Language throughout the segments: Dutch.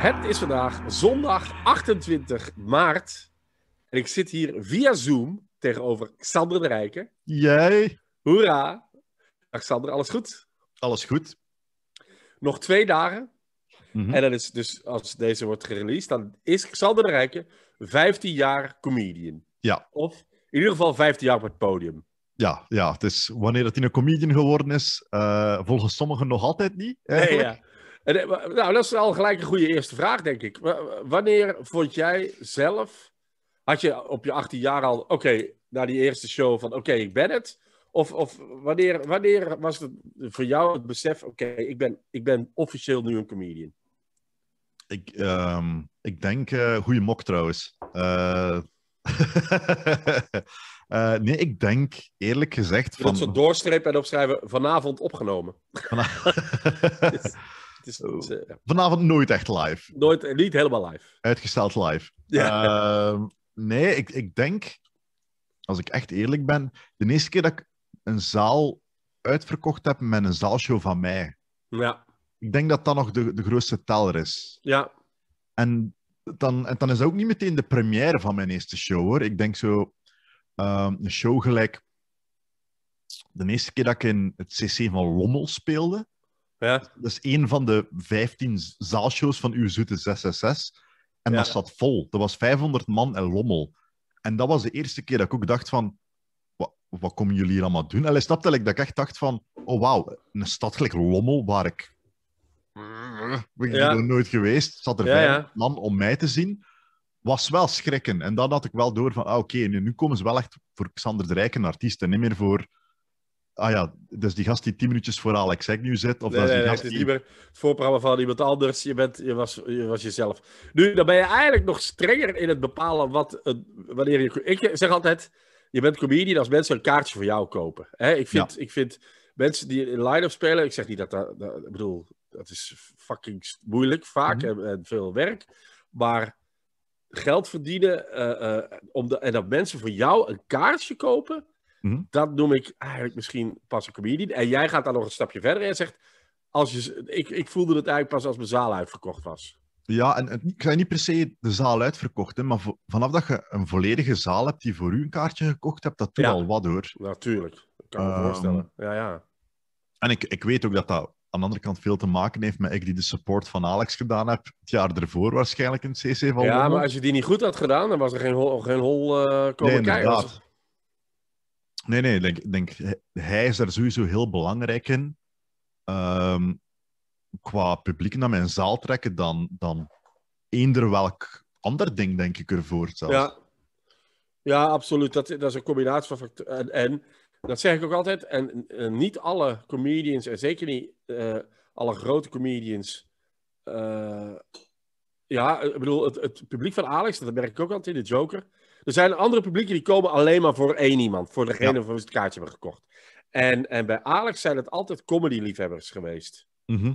Het is vandaag zondag 28 maart. En ik zit hier via Zoom tegenover Xander de Rijken. Jij. Hoera. Dag Xander, alles goed? Alles goed. Nog twee dagen. Mhm. En dan is dus, als deze wordt gereleased, dan is Xander de Rijken 15 jaar comedian. Ja. Of in ieder geval 15 jaar op het podium. Ja, ja, het is wanneer dat hij een comedian geworden is, uh, eh, volgens sommigen nog altijd niet. Nee, ja. Eh, nou, dat is al gelijk een goede eerste vraag, denk ik. Wanneer vond jij zelf, had je op je 18 jaar al, oké, na die eerste show van, oké, ik ben het? Of, of wanneer, wanneer was het voor jou het besef, oké, ik, ben, ik ben officieel nu een comedian? Ik, ehm, ik denk, uh, eh, goede mok trouwens. Eh, nee, ik denk eerlijk gezegd. Van... Dat doorstrepen en opschrijven vanavond opgenomen. Vanavond... Oh. Eh, Vanavond nooit echt live. Nooit, niet helemaal live. Uitgesteld live. Ehm, nee, ik, ik denk, als ik echt eerlijk ben, de eerste keer dat ik een zaal uitverkocht heb met een zaalshow van mij. Ja. Ik denk dat dat nog de, de grootste teller is. Ja. En dan, en dan is dat ook niet meteen de première van mijn eerste show hoor. Ik denk zo, ehm, een show gelijk. De eerste keer dat ik in het CC van Lommel speelde, ja. Dat is een van de 15 zaalshows van uw zoete 666. En dat zat vol. Dat was 500 man en lommel. En dat was de eerste keer dat ik ook dacht van... Wat, wat komen jullie hier allemaal doen? En hij snapte dat ik echt dacht van... Oh, wauw. Een stad gelijk Lommel, waar ik... Ben nog nooit geweest. Zat er 500 man om mij te zien. Was wel schrikken. En dan had ik wel door van... Ah, Oké, nu, komen ze wel echt voor Xander de Rijken, artiesten, artiest. En niet meer voor Ah ja, dus die gast die tien minuutjes voor Alex exact nu zit. Of dat is die gast die... het is niet van iemand anders. Je, bent, je, was, je was jezelf. Nu, dan ben je eigenlijk nog strenger in het bepalen wat, wanneer je... Ik zeg altijd, je bent comedian als mensen een kaartje voor jou kopen. Hè? Ik, vind, ik vind mensen die in line-up spelen... Ik zeg niet dat dat... ik bedoel, dat is fucking moeilijk vaak mhm. en, veel werk. Maar geld verdienen eh, eh, om de, en dat mensen voor jou een kaartje kopen, Mhm. Dat noem ik eigenlijk misschien pas een comedian. En jij gaat dan nog een stapje verder en zegt... Als je, ik, ik voelde het eigenlijk pas als mijn zaal uitverkocht was. Ja, en, ik zei niet per se de zaal uitverkocht, hè, maar vanaf dat je een volledige zaal hebt die voor u een kaartje gekocht hebt, dat doet al wat hoor. Natuurlijk, dat kan ik me ehm, voorstellen. Ja, ja. En ik, ik weet ook dat dat aan de andere kant veel te maken heeft met ik die de support van Alex gedaan heb, het jaar ervoor waarschijnlijk in het CC van Ja, maar als je die niet goed had gedaan, dan was er geen hol, geen hol uh, komen kijken. Nee, nee, ik denk, denk, hij is daar sowieso heel belangrijk in. Ehm, qua publiek naar mijn zaal trekken dan, dan eender welk ander ding, denk ik, ervoor zelfs. Ja, ja absoluut. Dat, dat is een combinatie van factoren. En, en, dat zeg ik ook altijd. En, niet alle comedians, en zeker niet eh, alle grote comedians. Eh, ja, ik bedoel, het, het publiek van Alex, dat merk ik ook altijd in de Joker er zijn andere publieken die komen alleen maar voor één iemand. Voor degene ja. voor wie het kaartje hebben gekocht. En, en bij Alex zijn het altijd comedy-liefhebbers geweest. Mhm.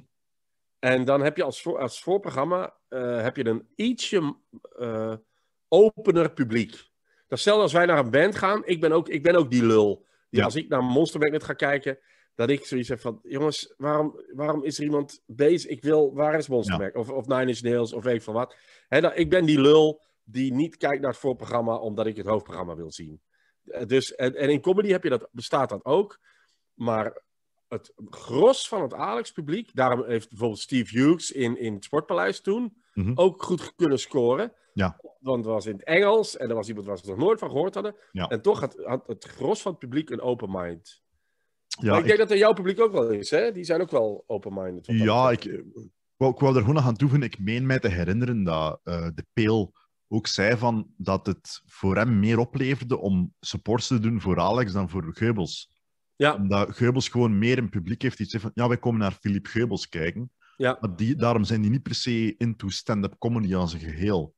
en dan heb je als, voor, als voorprogramma eh, heb je een ietsje eh, opener publiek. Dat is als wij naar een band gaan. Ik ben ook, ik ben ook die lul. Die ja. Als ik naar Monster net ga kijken, dat ik zoiets heb van... Jongens, waarom, waarom is er iemand bezig? Ik wil... Waar is Monster Of, of Nine Inch Nails, of weet ik van wat. ik ben die lul die niet kijkt naar het voorprogramma omdat ik het hoofdprogramma wil zien. Eh, dus, en, in comedy heb je dat, bestaat dat ook. Maar het gros van het Alex-publiek, daarom heeft bijvoorbeeld Steve Hughes in, in het Sportpaleis toen mhm. ook goed kunnen scoren. Ja. Want het was in het Engels en er was iemand waar ze nog nooit van gehoord hadden. En toch had, het gros van het publiek een open mind. Ja, maar ik, denk dat er jouw publiek ook wel is, hè? Die zijn ook wel open-minded. Ja, ik, ik, wou, ik wou er gewoon nog aan toevoegen. Ik meen mij te herinneren dat eh, de Peel ook zei van dat het voor hem meer opleverde om supports te doen voor Alex dan voor Geubels. Ja. Omdat Geubels gewoon meer een publiek heeft die zegt van ja, wij komen naar Philippe Geubels kijken. Ja. Maar die, daarom zijn die niet per se into stand-up comedy als een geheel.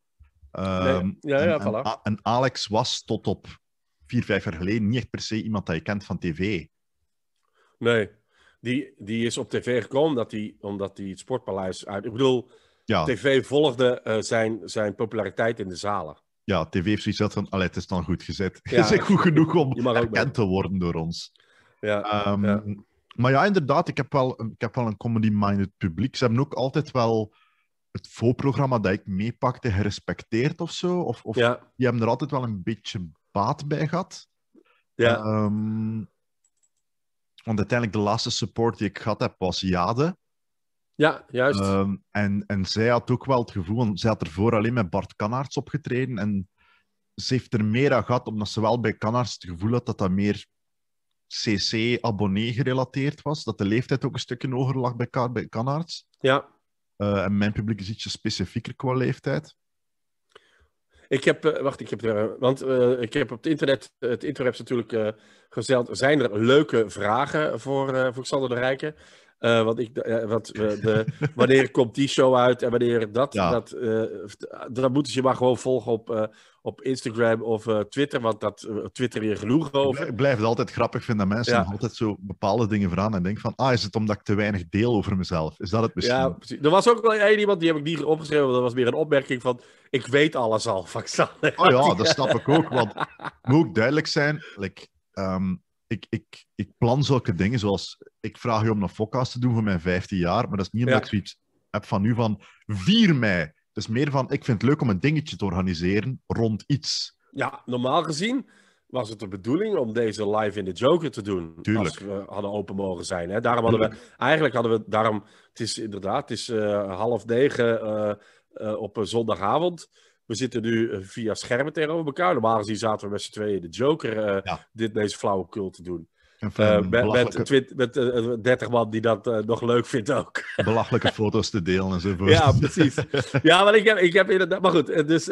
Ehm, nee. ja, ja, en, voilà. en, Alex was tot op vier, vijf jaar geleden niet echt per se iemand dat je kent van tv. Nee, die, die is op tv gekomen omdat hij omdat die het Sportpaleis uit... Ik bedoel, ja. tv volgde eh, zijn, zijn populariteit in de zalen. Ja, tv heeft zoiets van, het is dan goed gezet. Ja, het is goed genoeg om erkend te worden door ons. Ehm, ja, Maar ja, inderdaad, ik heb wel, ik heb wel een comedy-minded publiek. Ze hebben ook altijd wel het voorprogramma dat ik meepakte gerespecteerd of zo. Of, of ja. die hebben er altijd wel een beetje baat bij gehad. Ja. Ehm, want uiteindelijk de laatste support die ik gehad heb was Jade. Ja, juist. Ehm, en, en zij had ook wel het gevoel, zij had ervoor alleen met Bart Kannaerts opgetreden. En ze heeft er meer aan gehad, omdat ze wel bij Kannaerts het gevoel had dat dat meer CC-abonnee gerelateerd was. Dat de leeftijd ook een stukje hoger lag bij, Ka bij Ja. Eh, en mijn publiek is ietsje specifieker qua leeftijd. Ik heb, eh, wacht, ik heb, uh, want ik heb op het internet, het internet natuurlijk gezeld, zijn er leuke vragen voor, voor Xander de Rijken? Eh, ik, eh, wat, eh, de, wanneer komt die show uit en wanneer dat? Ja. Dat, dat moeten ze maar gewoon volgen op, op Instagram of Twitter, want dat Twitter weer genoeg over. Ik blijf het altijd grappig vinden dat mensen altijd zo bepaalde dingen vragen en denken van, ah, is het omdat ik te weinig deel over mezelf? Is dat het misschien? Ja, precies. Er was ook wel één iemand, die heb ik niet opgeschreven, want dat was meer een opmerking van, ik weet alles al van Oh ja, dat snap ik ook, want moet ook duidelijk zijn, like, ehm, ik, ik, ik plan zulke dingen zoals... Ik vraag je om een focus te doen voor mijn 15 jaar, maar dat is niet omdat ja. ik zoiets heb van nu van 4 mei. Het is meer van, ik vind het leuk om een dingetje te organiseren rond iets. Ja, normaal gezien was het de bedoeling om deze live in de Joker te doen. Tuurlijk. Als we hadden open mogen zijn. Hè? Daarom hadden we, eigenlijk hadden we, daarom, het is inderdaad, het is eh, half negen eh, eh, op een zondagavond. We zitten nu eh, via schermen tegenover elkaar. Normaal gezien zaten we met z'n tweeën de Joker eh, ja. dit, deze flauwekul te doen. Eh, met, met, met 30 man die dat nog leuk vindt ook. Belachelijke foto's te delen en zo. Ja, precies. Ja, maar ik heb, ik heb inderdaad. Maar goed, dus,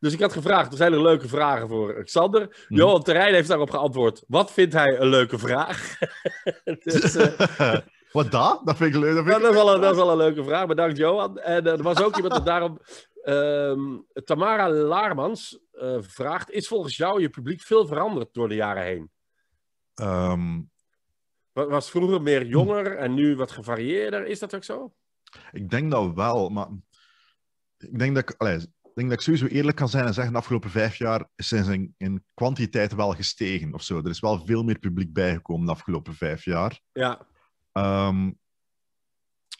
dus ik had gevraagd: er zijn er leuke vragen voor Xander. Hm. Johan Terrein heeft daarop geantwoord: wat vindt hij een leuke vraag? dus, wat dat? Dat vind ik leuk. Dat, is Wel een, dat is wel een leuke vraag. Bedankt, Johan. En er was ook iemand dat daarom Ehm, Tamara Laarmans eh, vraagt: Is volgens jou je publiek veel veranderd door de jaren heen? Um, was vroeger meer jonger en nu wat gevarieerder? Is dat ook zo? Ik denk dat wel, maar ik denk dat ik, allez, ik denk dat ik sowieso eerlijk kan zijn en zeggen: de afgelopen vijf jaar zijn in, in, kwantiteit wel gestegen of zo. Er is wel veel meer publiek bijgekomen de afgelopen vijf jaar. Ja. Ehm,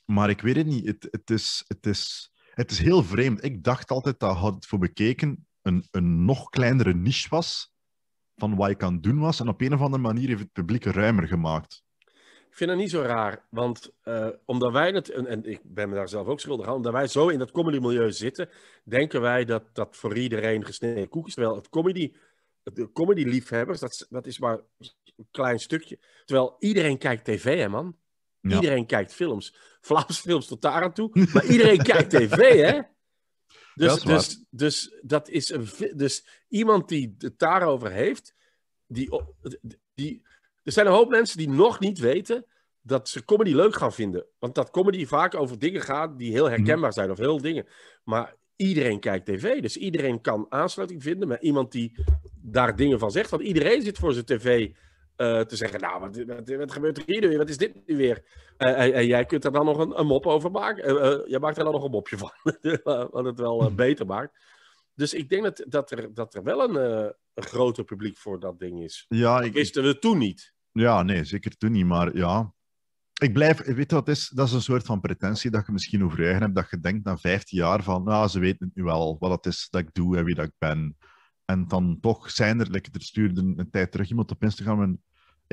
maar ik weet het niet. Het, het is. Het is het is heel vreemd. Ik dacht altijd dat had voor bekeken een, een nog kleinere niche was van wat je kan doen was. En op een of andere manier heeft het publiek ruimer gemaakt. Ik vind dat niet zo raar, want eh, omdat wij het, en, ik ben me daar zelf ook schuldig aan, omdat wij zo in dat comedy-milieu zitten, denken wij dat dat voor iedereen gesneden koek is. Terwijl het comedy, de comedy-liefhebbers, dat, dat is maar een klein stukje. Terwijl iedereen kijkt tv, hè man. Iedereen kijkt films. Vlaams films tot daar aan toe. Maar iedereen kijkt tv, hè? Dus dat, dus, dus, dat is een, dus iemand die het daarover heeft, die, die, er zijn een hoop mensen die nog niet weten dat ze comedy leuk gaan vinden. Want dat comedy vaak over dingen gaat die heel mhm. herkenbaar zijn of heel dingen. Maar iedereen kijkt tv, dus iedereen kan aansluiting vinden met iemand die daar dingen van zegt. Want iedereen zit voor zijn tv eh, te zeggen, nou, wat, wat, wat, gebeurt er hier nu? Wat is dit nu weer? en, jij kunt er dan nog een, een mop over maken. Eh, eh, jij maakt er dan nog een mopje van, wat het wel hmm. beter maakt. Dus ik denk dat, dat, er, dat er wel een, een groter publiek voor dat ding is. Ja, ik wisten we toen niet. Ja, nee, zeker toen niet. Maar ja, ik blijf, weet je wat is? Dat is een soort van pretentie dat je misschien over je eigen hebt. Dat je denkt na 15 jaar van, nou, ze weten het nu wel, wat het is dat ik doe en wie dat ik ben. En dan toch zijn er, lekker stuurde een tijd terug iemand op Instagram een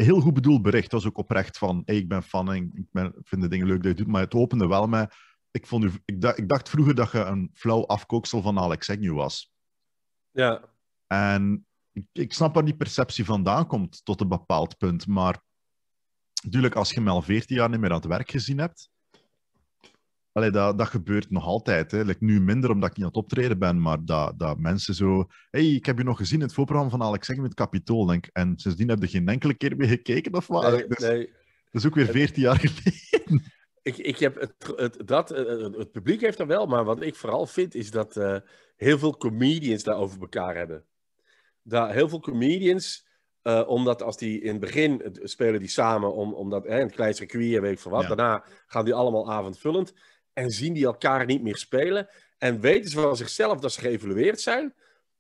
heel goed bedoeld bericht. Dat was ook oprecht van, ik ben fan en ik ben, vind de dingen leuk dat je doet. Maar het opende wel met, ik, vond u, ik, dacht, ik dacht vroeger dat je een flauw afkooksel van Alex Agnew was. Ja. En ik, snap waar die perceptie vandaan komt tot een bepaald punt. Maar natuurlijk, als je me al 14 jaar niet meer aan het werk gezien hebt, dat, dat gebeurt nog altijd. Hè. nu minder omdat ik niet aan het optreden ben, maar dat, dat mensen zo. hey, ik heb je nog gezien in het voorprogramma van Alex met Capitool. Denk, en sindsdien heb je geen enkele keer meer gekeken of wat? dus, Dat is ook weer veertien jaar geleden. Ik, ik heb het, dat, het, publiek heeft dat wel, maar wat ik vooral vind is dat eh, heel veel comedians daarover over elkaar hebben. Dat heel veel comedians, eh, omdat als die in het begin spelen die samen, om, omdat, hè, een klein circuit en weet ik veel wat, daarna gaan die allemaal avondvullend. En zien die elkaar niet meer spelen. En weten ze van zichzelf dat ze geëvalueerd zijn.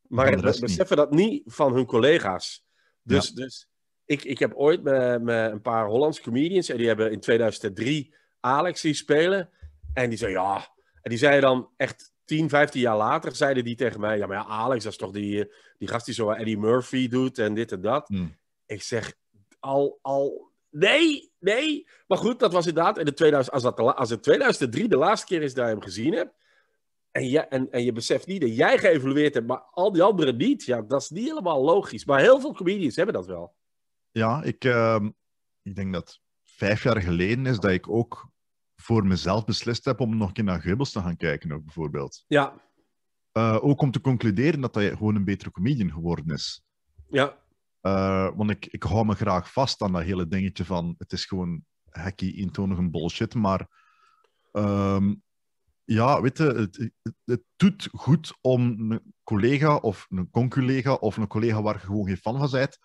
Maar dat beseffen dat niet van hun collega's. Dus, dus ik, ik heb ooit met, met een paar Hollandse comedians. En die hebben in 2003 Alex zien spelen. En die zei ja. En die zeiden dan echt 10, 15 jaar later zeiden die tegen mij: Ja, maar ja, Alex, dat is toch die, die gast die zo Eddie Murphy doet en dit en dat. Hmm. Ik zeg al, al Nee, nee. Maar goed, dat was inderdaad. in in 2000, als, dat, als het 2003 de laatste keer is dat je hem gezien hebt. En je, en, en je beseft niet dat jij geëvolueerd hebt, maar al die anderen niet. Ja, dat is niet helemaal logisch. Maar heel veel comedians hebben dat wel. Ja, ik, ehm, ik denk dat vijf jaar geleden is dat ik ook voor mezelf beslist heb om nog een keer naar Geubels te gaan kijken, ook bijvoorbeeld. Ja. Eh, ook om te concluderen dat hij gewoon een betere comedian geworden is. Ja. Eh, want ik, ik hou me graag vast aan dat hele dingetje van het is gewoon hacky, eentonig een bullshit. Maar ehm, ja, weet je, het, het, doet goed om een collega of een conculega of een collega waar je gewoon geen fan van bent,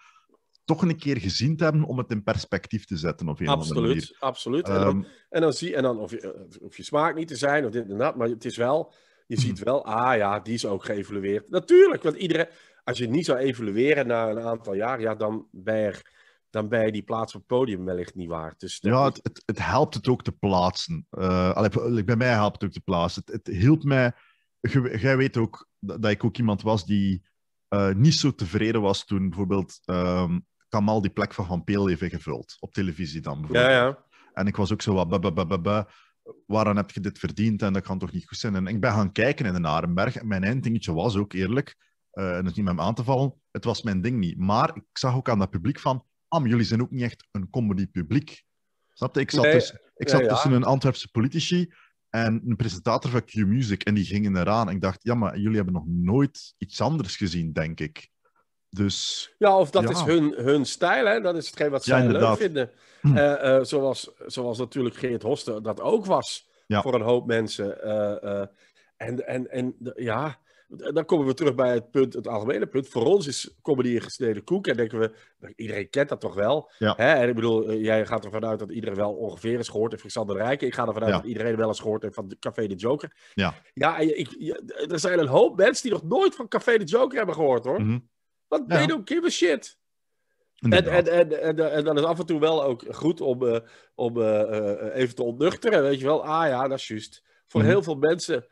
toch een keer gezien te hebben om het in perspectief te zetten op een absoluut, Absoluut, ehm, en, dan, zie en dan of je, of je smaak niet te zijn of dit en dat, maar het is wel, je ziet mhm. wel, ah ja, die is ook geëvalueerd. Natuurlijk, want iedereen, als je het niet zou evolueren na een aantal jaar, ja, dan ben je, dan ben die plaats op het podium wellicht niet waar. Dus ja, het, het, helpt het ook te plaatsen. Uh, bij mij helpt het ook te plaatsen. Het, hielp mij... Jij weet ook dat ik ook iemand was die eh, niet zo tevreden was toen bijvoorbeeld ehm, Kamal die plek van Van Peel heeft gevuld. Op televisie dan bijvoorbeeld. Ja, ja. En ik was ook zo wat... Waarom heb je dit verdiend? En dat kan toch niet goed zijn? En ik ben gaan kijken in de Narenberg. En mijn einddingetje was ook eerlijk uh, en het niet met me aan te vallen. Het was mijn ding niet. Maar ik zag ook aan dat publiek van, am, ah, jullie zijn ook niet echt een comedy publiek. Snapte? Ik zat, dus, ik zat tussen een Antwerpse politici en een presentator van Q-Music en die gingen eraan. ik dacht, ja, maar jullie hebben nog nooit iets anders gezien, denk ik. Dus, ja, of dat is hun, hun stijl, hè? dat is hetgeen wat zij leuk vinden. Hm. Eh, eh, zoals, zoals natuurlijk Geert Hoster dat ook was voor een hoop mensen. en en, en ja, dan komen we terug bij het punt, het algemene punt. Voor ons is comedy een gesneden koek. En denken we, iedereen kent dat toch wel. Ja. Hè? En ik bedoel, eh, jij gaat ervan uit dat iedereen wel ongeveer is gehoord. En Alexander Rijken. Ik ga ervan uit dat iedereen wel eens gehoord heeft van Café de Joker. Ja, ja ik, er zijn een hoop mensen die nog nooit van Café de Joker hebben gehoord hoor. Mm -hmm. Want ja. they give a shit. En, dat dan is af en toe wel ook goed om, eh, om eh, even te ontnuchteren. Weet je wel, ah ja, dat is juist. Voor mhm. heel veel mensen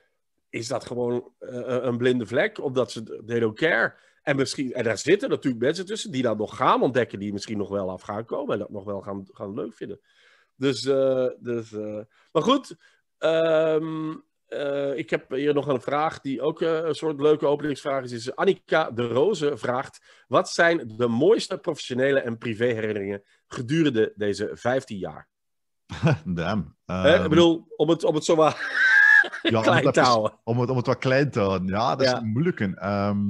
is dat gewoon eh, eh, een blinde vlek, omdat ze they don't care. En, misschien, en daar zitten natuurlijk mensen tussen die dat nog gaan ontdekken, die misschien nog wel af gaan komen en dat nog wel gaan, gaan leuk vinden. Dus, eh, dus maar goed, ehm, ik heb hier nog een vraag die ook een soort leuke openingsvraag is. Annika de Roze vraagt, wat zijn de mooiste professionele en privé herinneringen gedurende deze 15 jaar? Damn. ik ehm, bedoel, om het, om het zomaar ja, om, het, om het wat klein te houden. Ja, dat is ja. moeilijke. Ehm,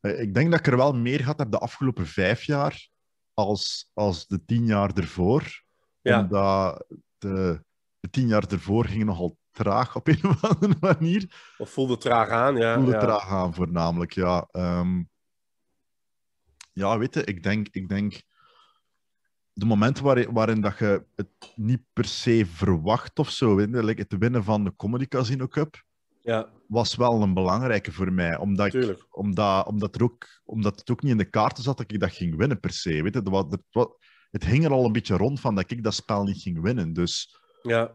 eh, ik denk dat ik er wel meer gehad heb de afgelopen vijf jaar als, als de tien jaar ervoor. Ja. Omdat de, de tien jaar ervoor ging nogal traag op een of andere manier. Of voelde traag aan, ja. Voelde traag aan voornamelijk, ja. Ehm, ja, weet je, ik denk, ik denk de moment waar, waarin dat je het niet per se verwacht of zo, like het winnen van de Comedy Casino Cup, ja. was wel een belangrijke voor mij. Omdat, omdat, omdat, er ook, omdat het ook niet in de kaarten zat dat ik dat ging winnen per se. Weet je? het hing er al een beetje rond van dat ik dat spel niet ging winnen. Dus ja.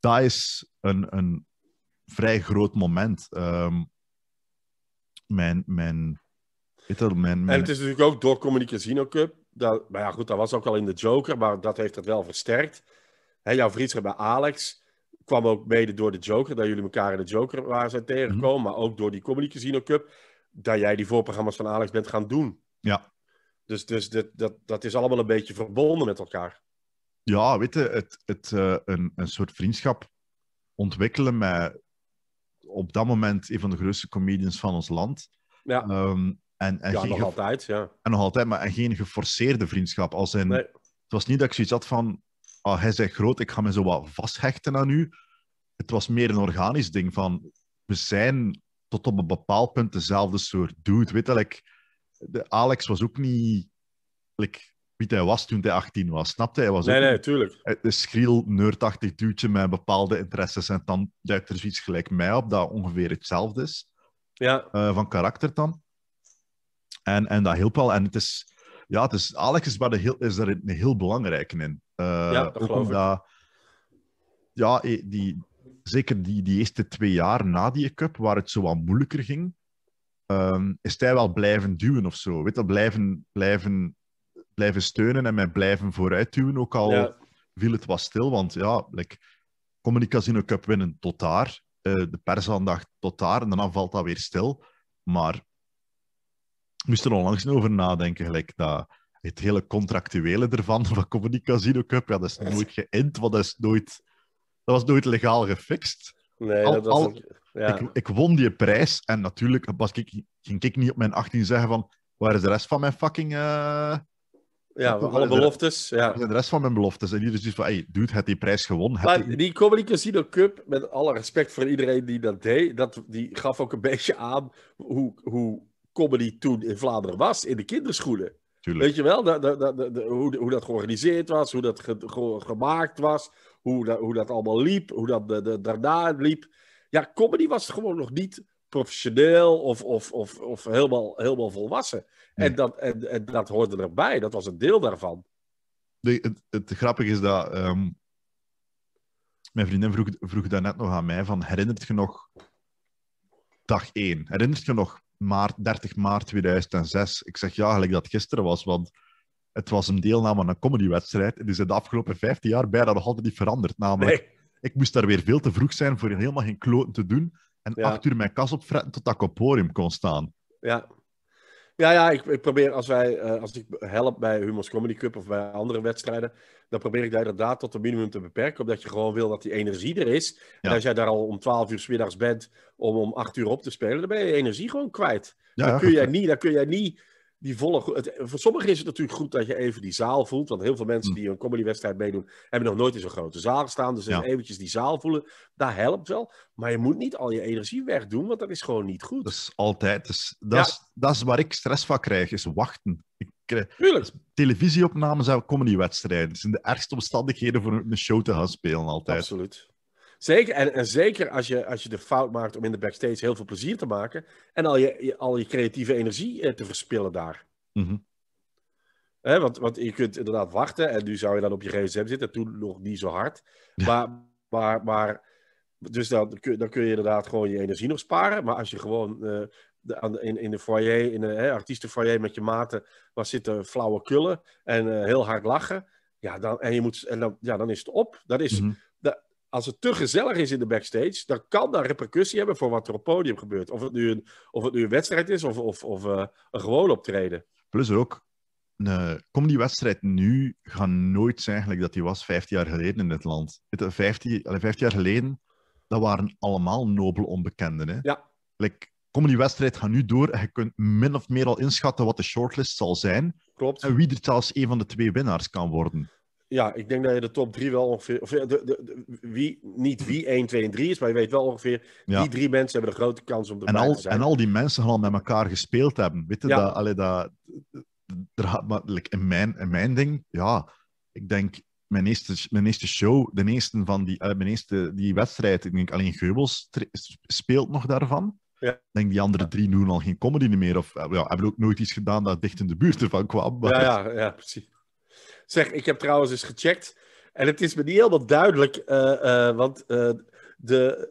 dat is een, een vrij groot moment. Ehm, mijn, mijn... En het is natuurlijk ook door Comedy Casino Cup dat, maar ja, goed, dat was ook al in de Joker, maar dat heeft het wel versterkt. Hè, jouw vriendschap bij Alex kwam ook mede door de Joker, dat jullie elkaar in de Joker waren zijn mhm. tegengekomen, maar ook door die Comedy Casino Cup, dat jij die voorprogramma's van Alex bent gaan doen. Ja. Dus, dus dat, dat, dat is allemaal een beetje verbonden met elkaar. Ja, weet je, het, het, eh, een, een soort vriendschap ontwikkelen met op dat moment een van de grootste comedians van ons land. Ja. Ehm, en, en nog altijd, ja. En nog altijd, maar geen geforceerde vriendschap. Als in, Het was niet dat ik zoiets had van, ah, hij zei groot, ik ga me zo wat vasthechten aan u. Het was meer een organisch ding van, we zijn tot op een bepaald punt dezelfde soort dude. Weet je, like, Alex was ook niet like, wie hij was toen hij 18 was. Snapte hij? Was nee, nee, tuurlijk. Een, een schriel, neurtachtig duwtje met bepaalde interesses. En dan duikt er zoiets gelijk mij op dat ongeveer hetzelfde is. Ja. Eh, van karakter dan. En, en dat hielp wel. En het is, ja, het is, Alex is, daar heel, is daar een heel belangrijke in. Eh, ja, toch omdat, ja, eh, die, zeker die, die eerste twee jaar na die cup, waar het zo wat moeilijker ging, ehm, is hij wel blijven duwen of zo. Weet dat, blijven, blijven, blijven steunen en mij blijven vooruitduwen, ook al viel het wat stil. Want ja, like, een Cup winnen tot daar, uh, de persaandacht tot daar, en dan valt dat weer stil. Maar moest er onlangs over nadenken, gelijk dat het hele contractuele ervan, van Comedy Casino Cup, ja, dat is nooit geënt, want dat, is nooit, dat was nooit legaal gefixt. Nee, dat was... ja. ik, ik, won die prijs en natuurlijk was ik, ging ik niet op mijn 18 zeggen van waar is de rest van mijn fucking... Eh, ja, alle beloftes. De, ja. De rest van mijn beloftes. En iedereen is dus van, hey, dude, het die prijs gewonnen. Maar die... die Comedy Casino Cup, met alle respect voor iedereen die dat deed, dat, die gaf ook een beetje aan hoe, hoe comedy toen in Vlaanderen was, in de kinderschoenen. Weet je wel, hoe, hoe, dat georganiseerd was, hoe dat gemaakt was, hoe, hoe, dat allemaal liep, hoe eh, dat daarna liep. Ja, comedy was gewoon nog niet professioneel of, of, of, of helemaal, helemaal volwassen. En, dat, en, dat hoorde erbij, dat was een deel daarvan. het, grappige is dat ehm, mijn vriendin vroeg, vroeg daarnet nog aan mij: van, herinnert je nog dag één. Herinner je nog? Maart, 30 maart 2006. Ik zeg ja, gelijk dat gisteren was, want het was een deelname aan een comedywedstrijd. en die in de afgelopen 15 jaar bijna nog altijd niet veranderd. Namelijk, ik moest daar weer veel te vroeg zijn voor helemaal geen kloten te doen. En ja. acht uur mijn kas opfretten tot ik op podium kon staan. Ja. Ja, ja ik, ik probeer als, wij, eh, als ik help bij Humors Comedy Cup of bij andere wedstrijden, dan probeer ik dat inderdaad tot een minimum te beperken. Omdat je gewoon wil dat die energie er is. En als jij daar al om 12 uur s middags bent om om 8 uur op te spelen, dan ben je, je energie gewoon kwijt. Ja, dan kun jij niet, dan kun jij niet die volle... voor sommigen is het natuurlijk goed dat je even die zaal voelt. Want heel veel mensen mm. die een comedywedstrijd meedoen... hebben nog nooit in zo'n grote zaal gestaan. Dus eventjes die zaal voelen, dat helpt wel. Maar je moet niet al je energie wegdoen, want dat is gewoon niet goed. Dat is altijd... Dus dat, is, dat is waar ik stress van krijg, is wachten. Ik eh, Tuurlijk. Dus televisieopnames en comedywedstrijden. dus zijn de ergste omstandigheden voor een show te gaan spelen altijd. Absoluut. Zeker, en, zeker als je, als je de fout maakt om in de backstage heel veel plezier te maken en al je, al je creatieve energie eh, te verspillen daar. Mhm. want, want je kunt inderdaad wachten en nu zou je dan op je gsm zitten, toen nog niet zo hard. Maar, maar, maar dus dan, dan kun je inderdaad gewoon je energie nog sparen, maar als je gewoon eh, in, in de foyer, in de artiestenfoyer met je maten, waar zitten flauwe kullen en eh, heel hard lachen. Ja, dan, en je moet, en dan, ja, dan is het op. Dat is, mhm als het te gezellig is in de backstage, dan kan dat repercussie hebben voor wat er op podium gebeurt. Of het nu een, of het nu een wedstrijd is of, of, of eh, een gewoon optreden. Plus ook, eh, ook, die wedstrijd nu gaat nooit zijn eigenlijk dat die was 15 jaar geleden in dit land. 15, 15 jaar geleden, dat waren allemaal nobel onbekenden. Hè? Ja. Like, wedstrijd, gaat nu door en je kunt min of meer al inschatten wat de shortlist zal zijn. En wie er zelfs een van de twee winnaars kan worden ja, ik denk dat je de top drie wel ongeveer. Of de, de, de, wie, niet wie 1, 2 en 3 is, maar je weet wel ongeveer. Die drie mensen hebben de grote kans om erbij en te zijn. En al die mensen gaan al met elkaar gespeeld hebben. Weet je, dat, allee, dat, maar, like, in, mijn, in mijn ding, ja, ik denk. Mijn eerste, mijn eerste show, de eerste van die, uh, mijn eerste, die wedstrijd, ik denk alleen Geubels speelt nog daarvan. Ja. Ik denk die andere drie doen al geen comedy meer. Of eh, ja, hebben ook nooit iets gedaan dat dicht in de buurt ervan kwam. Ja, ja, ja, precies. Zeg, ik heb trouwens eens gecheckt. En het is me niet helemaal duidelijk, eh, eh, want eh, de,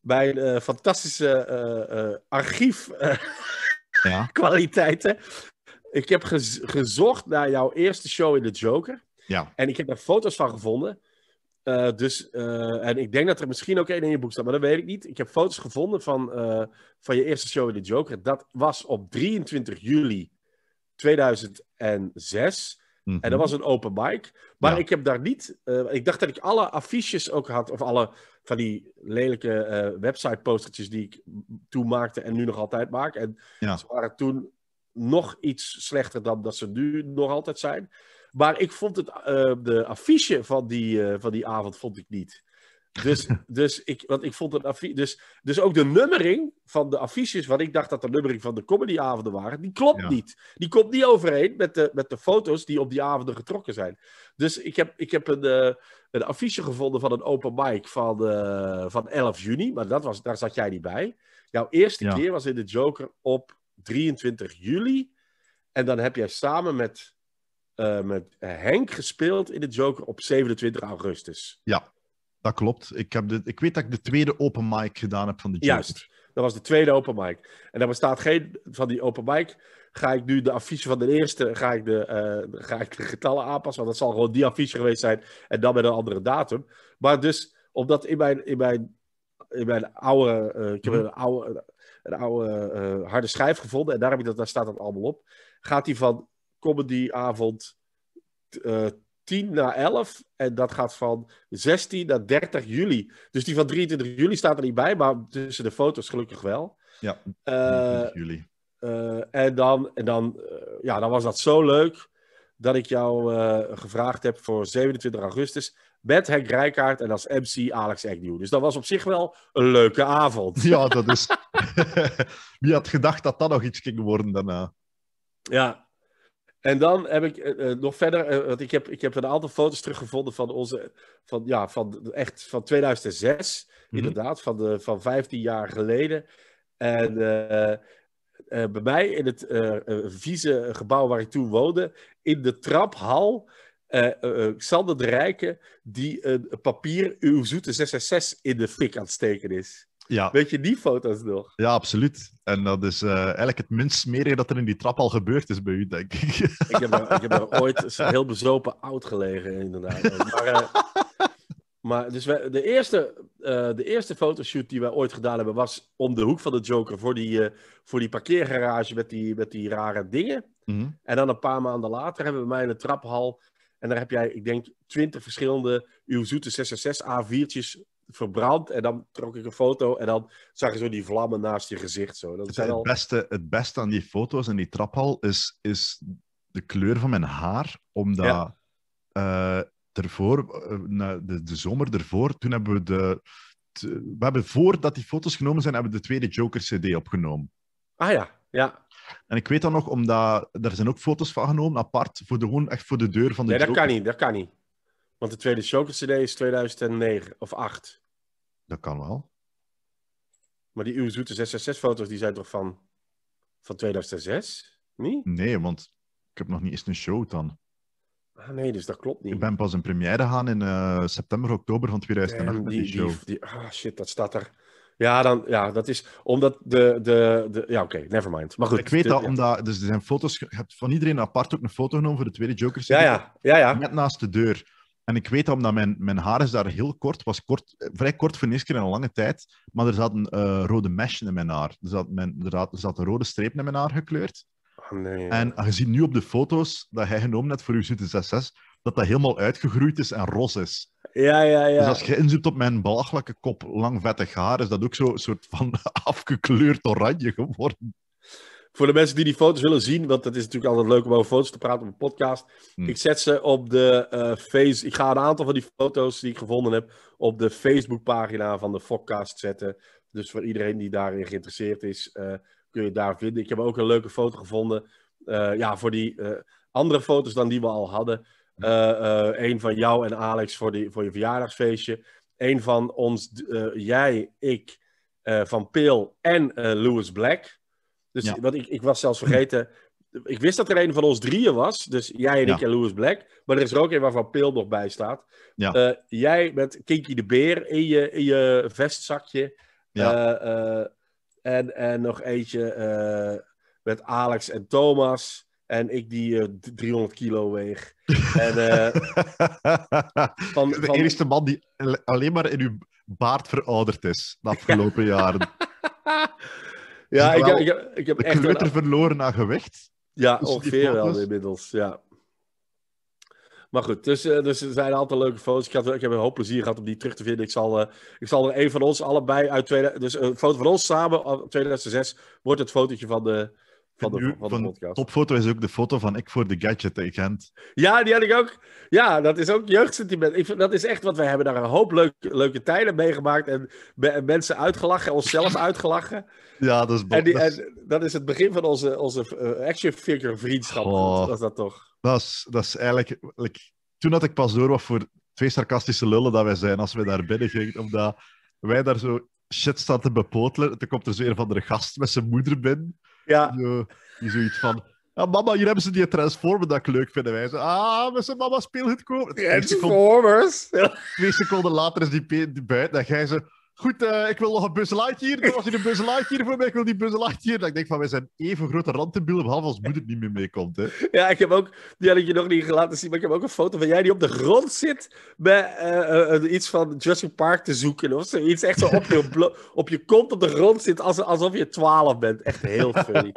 mijn fantastische archief archiefkwaliteiten. Ik heb gezocht naar jouw eerste show in de Joker. Ja. En ik heb daar foto's van gevonden. dus, en ik denk dat er misschien ook één in je boek staat, maar dat weet ik niet. Ik heb foto's gevonden van, van je eerste show in de Joker. Dat was op 23 juli 2006. Mhm. En dat was een open mic. Maar ik heb daar niet. Eh, ik dacht dat ik alle affiches ook had. Of alle van die lelijke eh, website postertjes die ik toen maakte en nu nog altijd maak. En ze waren toen nog iets slechter dan dat ze nu nog altijd zijn. Maar ik vond het, eh, de affiche van die, van die avond vond ik niet. Dus, dus, ik, want ik vond dus, dus ook de nummering van de affiches, wat ik dacht dat de nummering van de comedyavonden waren, die klopt niet. Die komt niet overeen met de, met de foto's die op die avonden getrokken zijn. Dus ik heb, ik heb een, uh, een affiche gevonden van een open mic van, eh, van 11 juni, maar dat was, daar zat jij niet bij. Jouw eerste keer was in de Joker op 23 juli. En dan heb jij samen met, eh, met Henk gespeeld in de Joker op 27 augustus. Ja. Dat klopt. Ik, heb de, ik weet dat ik de tweede open mic gedaan heb van de Joker. Juist, dat was de tweede open mic. En daar bestaat geen van die open mic. Ga ik nu de affiche van de eerste, ga ik de, eh, ga ik de getallen aanpassen? Want dat zal gewoon die affiche geweest zijn en dan met een andere datum. Maar dus, omdat in mijn, in mijn, in mijn oude, eh, ik heb mhm. een oude, een oude eh, harde schijf gevonden en daar, heb ik dat, daar staat dat allemaal op. Gaat die van comedyavond 10 naar 11. En dat gaat van 16 naar 30 juli. Dus die van 23 juli staat er niet bij, maar tussen de foto's gelukkig wel. Ja, eh, juli. Eh, en dan, en dan, eh, ja, dan was dat zo leuk dat ik jou gevraagd heb voor 27 augustus met Henk Rijkaard en als MC Alex Agnew. Dus dat was op zich wel een leuke avond. Ja, dat is... Wie had gedacht dat dat nog iets ging worden daarna? Ja, en dan heb ik eh, eh, nog verder, eh, want ik heb, ik heb een aantal foto's teruggevonden van onze, van, ja, van, echt van 2006, mhm. inderdaad, van, de, van 15 jaar geleden. En bij mij in het vieze gebouw waar ik toen woonde, in de traphal, Xander de Rijke, die een papier Uw Zoete 666 in de fik aan het steken is. Ja. Weet je die foto's nog? Ja, absoluut. En dat is uh, eigenlijk het minst smerige dat er in die trap al gebeurd is bij u, denk ik. ik, heb er, ik heb ooit heel bezopen oud gelegen, inderdaad. Maar, eh, maar dus de, eerste, eh, de eerste fotoshoot die wij ooit gedaan hebben was om de hoek van de Joker voor die, voor die parkeergarage met die, met die rare dingen. Mhm. En dan een paar maanden later hebben we mij in de traphal en daar heb jij, ik denk, twintig verschillende Uw Zoete 66 A4'tjes verbrand. En dan trok ik een foto en dan zag je zo die vlammen naast je gezicht. Zo. Dat het, al... beste, het beste aan die foto's en die traphal is, is de kleur van mijn haar. Omdat ja. Eh, ervoor, eh, de, de zomer ervoor, toen hebben we de... we hebben voordat die foto's genomen zijn, hebben we de tweede Joker-cd opgenomen. Ah ja, ja. En ik weet dat nog, omdat... Er zijn ook foto's van genomen, apart, voor de, gewoon echt voor de deur van de nee, Joker. Nee, dat kan niet, dat kan niet. Want de tweede Joker-CD is 2009 of 8. Dat kan wel. Maar die uw zoete 666-foto's die zijn toch van, van 2006? Niet? Nee, want ik heb nog niet eens een show dan. Ah, nee, dus dat klopt niet. Ik ben pas een première gaan in eh, september, oktober van 2008 die, ah, shit, dat staat er. Ja, dan, ja, dat is omdat de... de, de ja, oké, okay, never mind. Maar goed. Ik weet dat, omdat... Dus er zijn foto's... Je hebt van iedereen apart ook een foto genomen voor de tweede Joker. Ja, ja, ja, ja. Net naast de deur. En ik weet dat omdat mijn, mijn haar is daar heel kort, was kort, eh, vrij kort voor de keer in een lange tijd. Maar er zat een eh, rode mesje in mijn haar. Er zat, mijn, zat, een rode streep in mijn haar gekleurd. Oh, nee. En je ziet nu op de foto's dat hij genomen hebt voor u Zoete 66, dat dat helemaal uitgegroeid is en ros is. Ja, ja, ja. Dus als je inzoomt op mijn belachelijke kop, lang vettig haar, is dat ook zo'n soort van afgekleurd oranje geworden. Voor de mensen die die foto's willen zien, want dat is natuurlijk altijd leuk om over foto's te praten op een podcast. Hm. Ik zet ze op de uh, face. Ik ga een aantal van die foto's die ik gevonden heb op de Facebookpagina van de Fokcast zetten. Dus voor iedereen die daarin geïnteresseerd is, eh, kun je daar vinden. Ik heb ook een leuke foto gevonden. Eh, ja, voor die andere foto's dan die we al hadden. Eén van jou en Alex voor, die, voor je verjaardagsfeestje. Eén van ons, jij, ik, van Peel en Lewis Black. Dus wat ik, ik was zelfs vergeten. ik wist dat er een van ons drieën was. Dus jij en ik en Louis Black. Maar er is er ook een waarvan Peel nog bij staat. Ja. Eh, jij met Kinky de Beer in je, in je vestzakje. Eh, eh, en, en nog eentje met Alex en Thomas. En ik die 300 kilo weeg. en, van, de eerste man die alleen maar in uw baard verouderd is de afgelopen jaren. Ja, ik heb, ik heb, ik echt... Een... verloren aan gewicht. Ja, dus ongeveer wel inmiddels, ja. Maar goed, dus, eh, dus er zijn een aantal leuke foto's. Ik, had, ik heb een hoop plezier gehad om die terug te vinden. Ik zal, eh, ik zal er een van ons allebei uit... dus een foto van ons samen, 2006, eh, wordt het fotootje van de van de, van podcast. Topfoto is ook de foto van ik voor de gadget agent. Ja, die had ik ook. Ja, dat is ook jeugdsentiment. Ik dat is echt wat we hebben daar een hoop leuk, leuke tijden meegemaakt. En, mensen uitgelachen, onszelf uitgelachen. Ja, dat is en, die, en dat is het begin van onze, onze eh, action figure vriendschap. Oh, dat is dat toch? Dat is, dat is eigenlijk. toen had ik pas door wat voor twee sarcastische lullen dat wij zijn als we daar binnen gingen. Omdat wij daar zo shit staan te bepotelen. En toen komt er zo een van de gast met zijn moeder binnen. Ja. die zoiets van... mama, hier hebben ze die Transformers dat ik leuk vind. Wij zeiden, ah, we zijn mama speelgoed Transformers! twee seconden later is die, buiten en jij ze... Goed, eh, ik wil nog een buzzelaatje hier. Dan was je een buzzelaatje hier voor mij. Ik wil die buzzelaatje hier. Dan denk ik van, wij zijn even grote rantenbielen, behalve als moeder niet meer meekomt. Ja, ik heb ook, die had ik je nog niet laten zien, maar ik heb ook een foto van jij die op de grond zit bij eh, eh, iets van Jurassic Park te zoeken of zoiets. Echt zo op je, op je kont op de grond zit, alsof je twaalf bent. Echt heel funny.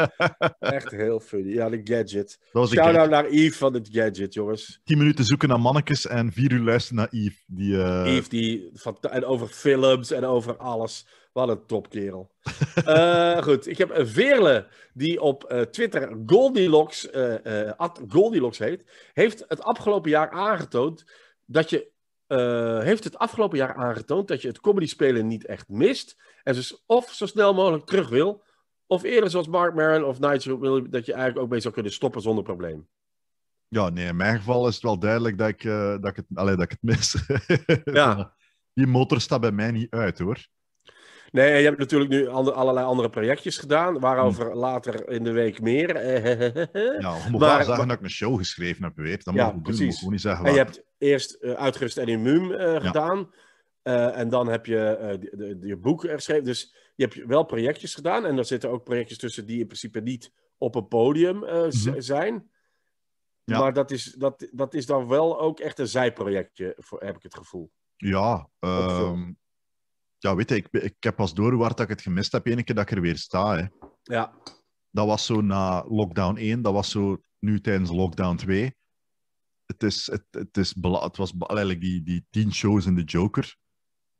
Echt heel funny. Ja, de gadget. shout nou naar Yves van het gadget, jongens. Tien minuten zoeken naar mannetjes en vier uur luisteren naar Yves. Die, Yves, die, van, en over films en over alles. Wat een topkerel. Eh, goed, ik heb Veerle, die op eh, Twitter Goldilocks, eh, Goldilocks heet, heeft het afgelopen jaar aangetoond dat je heeft het afgelopen jaar aangetoond dat je het comedy spelen niet echt mist. En dus of zo snel mogelijk terug wil. Of eerder zoals Mark Maron of Nigel wil dat je eigenlijk ook mee zou kunnen stoppen zonder probleem. Ja, nee, in mijn geval is het wel duidelijk dat ik, dat ik, het, allee, dat ik het mis. ja. die motor staat bij mij niet uit, hoor. Nee, je hebt natuurlijk nu allerlei andere projectjes gedaan, waarover hmm. later in de week meer. Eh, ja, om maar, te zeggen dat ik een show geschreven heb, weet dan moet ik Doen, niet zeggen waar. je hebt eerst eh, Uitgerust en Immuun eh, gedaan. en dan heb je je boek geschreven. Dus je hebt wel projectjes gedaan. En er zitten ook projectjes tussen die in principe niet op een podium mhm. zijn. Maar dat is, dat, dat is dan wel ook echt een zijprojectje, voor, heb ik het gevoel. Ja, ehm, ja weet je, ik, ik heb pas door dat ik het gemist heb, ene keer dat ik er weer sta. Hè. Ja. Dat was zo na lockdown 1, dat was zo nu tijdens lockdown 2. Het, is, het, het, is het was eigenlijk die, die tien shows in de Joker.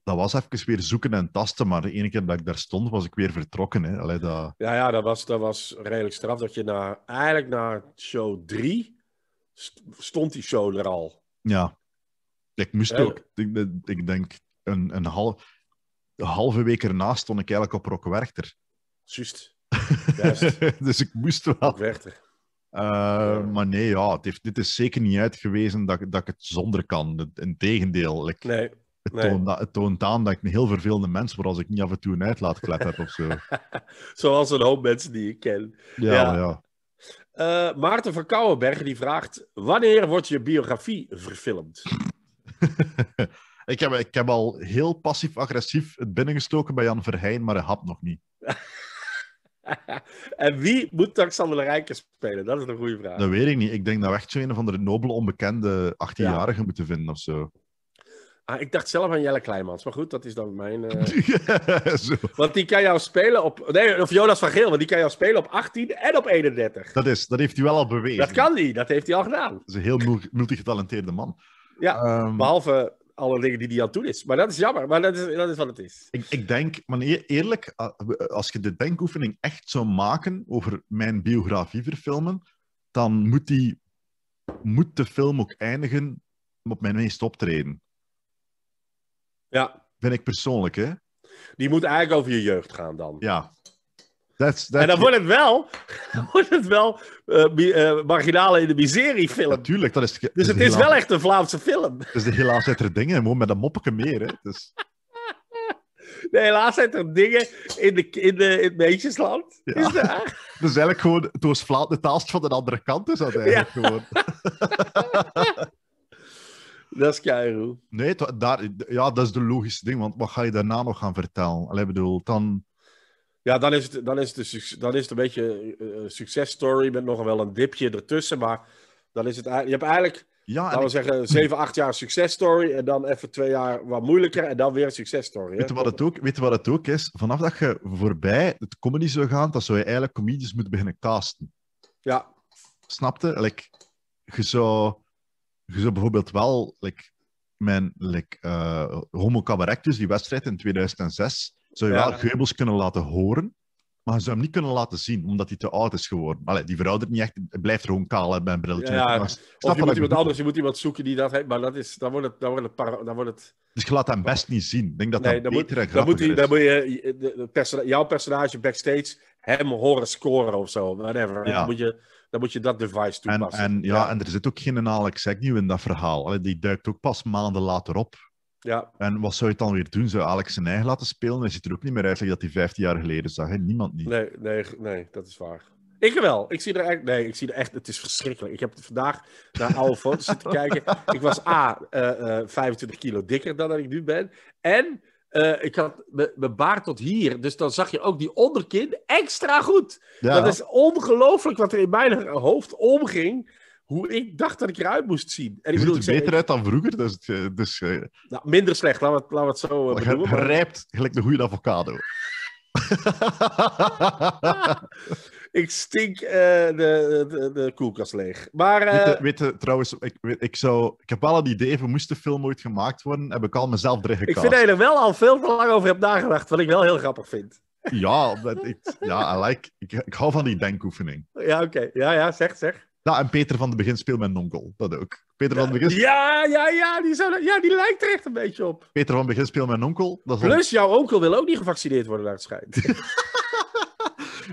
Dat was even weer zoeken en tasten, maar de ene keer dat ik daar stond, was ik weer vertrokken. Hè. dat... Ja, ja dat, was, dat was redelijk straf. Dat je na, eigenlijk na show 3 stond die show er al. Ja. Ik moest ook, ik, ik, denk, een, een, half, een halve week erna stond ik eigenlijk op Rock Werchter. Juist. Juist. dus ik moest wel. Rock Werchter. Eh, maar nee, ja, het heeft, dit is zeker niet uitgewezen dat, dat ik het zonder kan. Integendeel. Ik, nee. Het, toont, het, toont, aan dat ik een heel vervelende mens word als ik niet af en toe een uitlaatklep heb of zo. Zoals een hoop mensen die ik ken. Ja, ja. Eh, Maarten van Kouwenberg die vraagt: Wanneer wordt je biografie verfilmd? ik, heb, ik heb al heel passief-agressief het binnengestoken bij Jan Verheijn, maar hij had nog niet. en wie moet xander Rijken spelen? Dat is een goede vraag. Dat weet ik niet. Ik denk dat we echt zo een van de nobele onbekende 18-jarigen moeten vinden of zo. Ah, ik dacht zelf aan Jelle Kleimans, maar goed, dat is dan mijn. Eh, zo. Want die kan jou spelen op. Nee, of Jonas van Geel, want die kan jou spelen op 18 en op 31. Dat, is, dat heeft hij wel al bewezen. Dat kan die. dat heeft hij al gedaan. Dat is een heel multigetalenteerde man. Ja, ehm, behalve alle dingen die hij aan het is. Maar dat is jammer, maar dat is, dat is wat het is. Ik, ik denk, maar e- eerlijk, als je de denkoefening echt zou maken over mijn biografie verfilmen, dan moet, die, moet de film ook eindigen op mijn meest optreden. Ja. Ben ik persoonlijk, hè? Die moet eigenlijk over je jeugd gaan dan. Ja, en dan wordt het wel, wordt het wel marginale in de miserie film. dat is... Dus het is wel echt een Vlaamse film. Het is de helaas zijn er dingen, gewoon met een moppetje meer. Hè. Dus... Nee, helaas zijn er dingen in, de, in, het meisjesland. Ja. Is dat? Dus eigenlijk gewoon, toen de taalst van de andere kant is dat eigenlijk gewoon. dat is keihard. Nee, daar, ja, dat is de logische ding, want wat ga je daarna nog gaan vertellen? Allee, bedoel, dan... Ja, dan is het, dan is het, dan is het een beetje eh, een successtory met nog wel een dipje ertussen. Maar dan is het Je hebt eigenlijk, ja, laten we zeggen, 7, 8 jaar successtory. En dan even twee jaar wat moeilijker. En dan weer een successtory. Weet je wat het ook, wat het ook is? Vanaf dat je voorbij het comedy zou gaan, dan zou je eigenlijk comedies moeten beginnen casten. Ja. Snapte? Like, je, zou, je zou bijvoorbeeld wel. Like, mijn like, eh, Homo Cabaret, dus die wedstrijd in 2006 zou je wel geubels kunnen laten horen, maar je zou hem niet kunnen laten zien, omdat hij te oud is geworden. Allee, die veroudert niet echt, blijft gewoon kaal bij een brilletje. Ja, je moet iemand anders, je moet iemand zoeken die dat heeft, maar dat is, dan wordt het... Dan wordt het, dan wordt het... Dus je laat hem best niet zien. Ik denk dat dat dan beter moet, dan moet, hij, dan moet je de, de jouw personage backstage hem horen scoren of zo, whatever. Ja. Dan, moet je, dan moet je dat device toepassen. En, en ja, en er zit ook geen Alex Agnew in dat verhaal. die duikt ook pas maanden later op. Ja. En wat zou je dan weer doen? Zou Alex zijn eigen laten spelen? Hij ziet er ook niet meer uit dat hij 15 jaar geleden zag. Hè? Niemand niet. Nee, nee, nee, dat is waar. Ik wel. Ik zie er echt. Nee, ik zie er echt. Het is verschrikkelijk. Ik heb vandaag naar oude foto's zitten kijken. Ik was A, uh, eh, 25 eh, kilo dikker dan dat ik nu ben. En eh, ik had mijn baard tot hier. Dus dan zag je ook die onderkin extra goed. Dat is ongelooflijk wat er in mijn hoofd omging hoe ik dacht dat ik eruit moest zien. En ik bedoel, ziet er beter uit dan vroeger, dus... Eh, dus eh, nou, minder slecht, laten we, laten het zo uh, bedoelen. Maar... Rijpt gelijk de goede avocado. ik stink de, de, de, koelkast leeg. Maar, uh... weet, trouwens, ik, ik, zou, ik heb wel een idee van moest film ooit gemaakt worden, heb ik al mezelf erin Ik vind dat je er wel al veel te lang over hebt nagedacht, wat ik wel heel grappig vind. Ja, ik, ja I like, ik, hou van die denkoefening. Ja, oké. Ja, ja, zeg, zeg. Ja, nou, en Peter van de Begin speelt met Nonkel. Dat ook. Peter van de Begin... Ja, ja, ja die, zou, ja, die lijkt er echt een beetje op. Peter van de Begin speelt met Nonkel. Plus, jouw onkel wil ook niet gevaccineerd worden, naar het schijnt.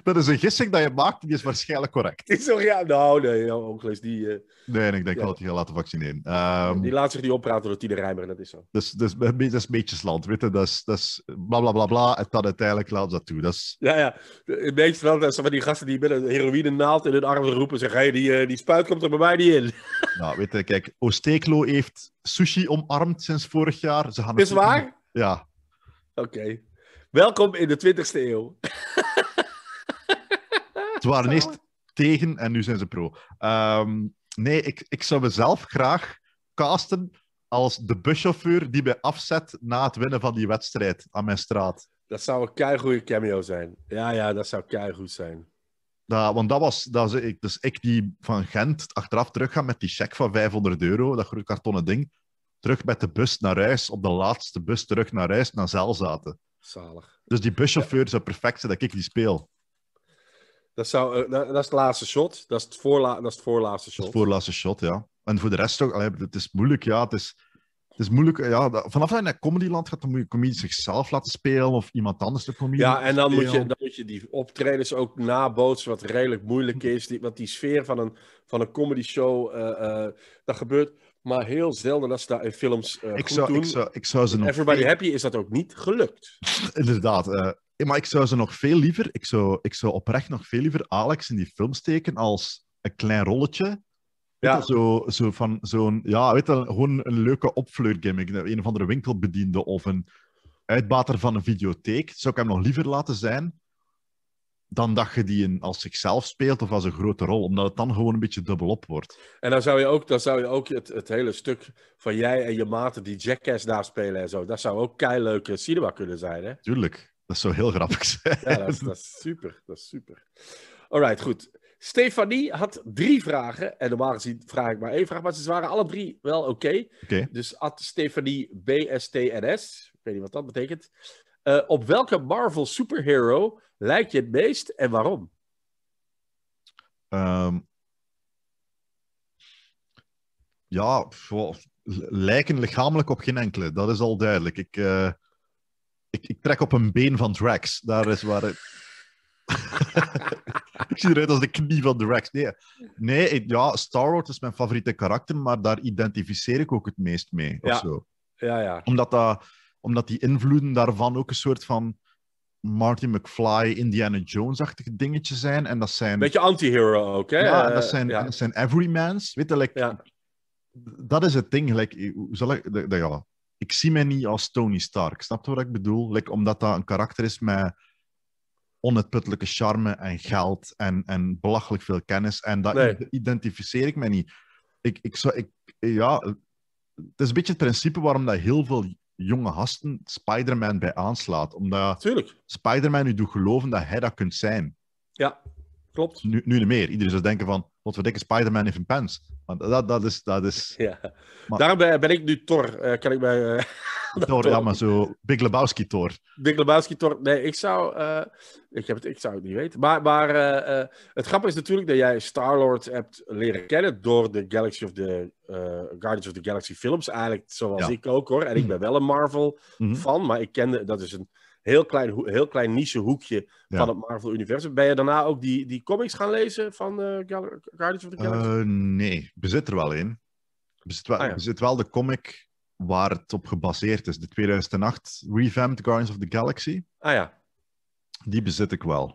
dat is een gissing dat je maakt, die is waarschijnlijk correct. Ik zeg ja, nou, nee, nou, onkel die... Eh, nee, ik denk wel dat hij gaat laten vaccineren. Um, die laat zich niet oppraten door Tine Rijmer, dat is zo. Dus, dus, dat is meetjesland, weet je, dat is, dat is bla bla bla bla, en dan uiteindelijk laat dat toe. Dat is... Ja, ja, in meetjesland zijn van die gasten die met een heroïne naald in hun armen roepen, zeggen, hey, die, eh, die spuit komt er bij mij niet in. Nou, weet je, kijk, Oosteklo heeft sushi omarmd sinds vorig jaar. Ze gaan is het... waar? Ja. Oké. Welkom in de 20e eeuw. Ze waren eerst tegen en nu zijn ze pro. Ehm, nee, ik, ik zou mezelf graag casten als de buschauffeur die mij afzet na het winnen van die wedstrijd aan mijn straat. Dat zou een keigoede cameo zijn. Ja, ja, dat zou keigoed zijn. want dat was, dat ik, dus ik die van Gent achteraf terug met die cheque van 500 euro, dat groot kartonnen ding, terug met de bus naar huis, op de laatste bus terug naar huis, naar Zelzaten. Zalig. Dus die buschauffeur zou perfect zijn dat ik die speel. Dat, zou, eh, dat, dat, is het laatste shot. Dat is het, voorla, dat is het voorlaatste shot. Het voorlaatste shot, ja. En voor de rest ook, allee, het is moeilijk, ja. Het is, het is moeilijk, ja. vanaf dat je naar Comedyland gaat, dan moet je comedie zichzelf laten spelen of iemand anders de comedy. Ja, en dan moet, je, dan moet je die optredens ook nabootsen, wat redelijk moeilijk is. Die, want die sfeer van een, van een comedy show, eh, eh, dat gebeurt maar heel zelden als ze daar in films uh, ik zou, doen. Ik zou, ik zou ze nog Everybody Happy is dat ook niet gelukt. Inderdaad maar ik zou ze nog veel liever, ik zou, ik zou oprecht nog veel liever Alex in die film steken als een klein rolletje. Ja. zo, zo van zo'n, ja, weet je, gewoon een leuke gimmick. Een of andere winkelbediende of een uitbater van een videotheek. Zou ik hem nog liever laten zijn dan dat je die als zichzelf speelt of als een grote rol, omdat het dan gewoon een beetje dubbelop wordt. En dan zou je ook, dan zou je ook het, het hele stuk van jij en je maten die Jackass daar spelen en zo, dat zou ook kei leuke cinema kunnen zijn, hè? Tuurlijk. Dat zou heel grappig zijn. Ja, dat is, super. Dat is super. Alright, goed. Stefanie had drie vragen. En normaal gezien vraag ik maar één vraag, maar ze waren alle drie wel oké. Dus at Stefanie BSTNS. Ik weet niet wat dat betekent. Eh, op welke Marvel superhero lijkt je het meest en waarom? Ehm, ja, lijken lichamelijk op geen enkele. Dat is al duidelijk. Ik, eh, ik, ik trek op een been van Drax. Daar is waar het... ik zie eruit als de knie van Drax. Nee, nee ik, ja, star Wars is mijn favoriete karakter, maar daar identificeer ik ook het meest mee. Ja. Ja, ja. Omdat, dat, omdat die invloeden daarvan ook een soort van... Marty McFly, Indiana Jones-achtige dingetje zijn. En dat zijn... Beetje anti-hero ook, hè? Ja, dat zijn, dat zijn everymans. Weet like, ja. dat is het ding. Like, hoe zal ik... Dat, ja, ik zie mij niet als Tony Stark. Snap je wat ik bedoel? Like, omdat dat een karakter is met onuitputtelijke charme en geld en, en belachelijk veel kennis. En dat identificeer ik mij niet. Ik, ik zou, ik, ja, het is een beetje het principe waarom dat heel veel jonge hasten Spider-Man bij aanslaat. Omdat Spider-Man u doet geloven dat hij dat kunt zijn. Ja, klopt. Nu, nu niet meer. Iedereen zou denken van, wat we denken, Spider-Man heeft een pens dat, dat is... Dat is ja. Daarom ben ik nu Tor. Uh, eh, kan ik bij eh, tor, ja, maar zo... Big Lebowski-Tor. Big Lebowski-Tor. Nee, ik zou... Eh, ik, heb het, ik zou het niet weten. Maar, maar het grappige is natuurlijk dat jij Star-Lord hebt leren kennen door de Galaxy of the... Guardians of the Galaxy films. Eigenlijk zoals ik ook, hoor. En ik ben mhm. wel een Marvel-fan, mhm. maar ik kende... Dat is een heel klein, heel klein niche-hoekje van het Marvel-universum. Ben je daarna ook die, die comics gaan lezen van eh, Guardians of the Galaxy? Uh, nee, bezit er wel in. Bezit wel, ah, bezit wel de comic waar het op gebaseerd is. De 2008 revamped Guardians of the Galaxy. Ah ja. Die bezit ik wel.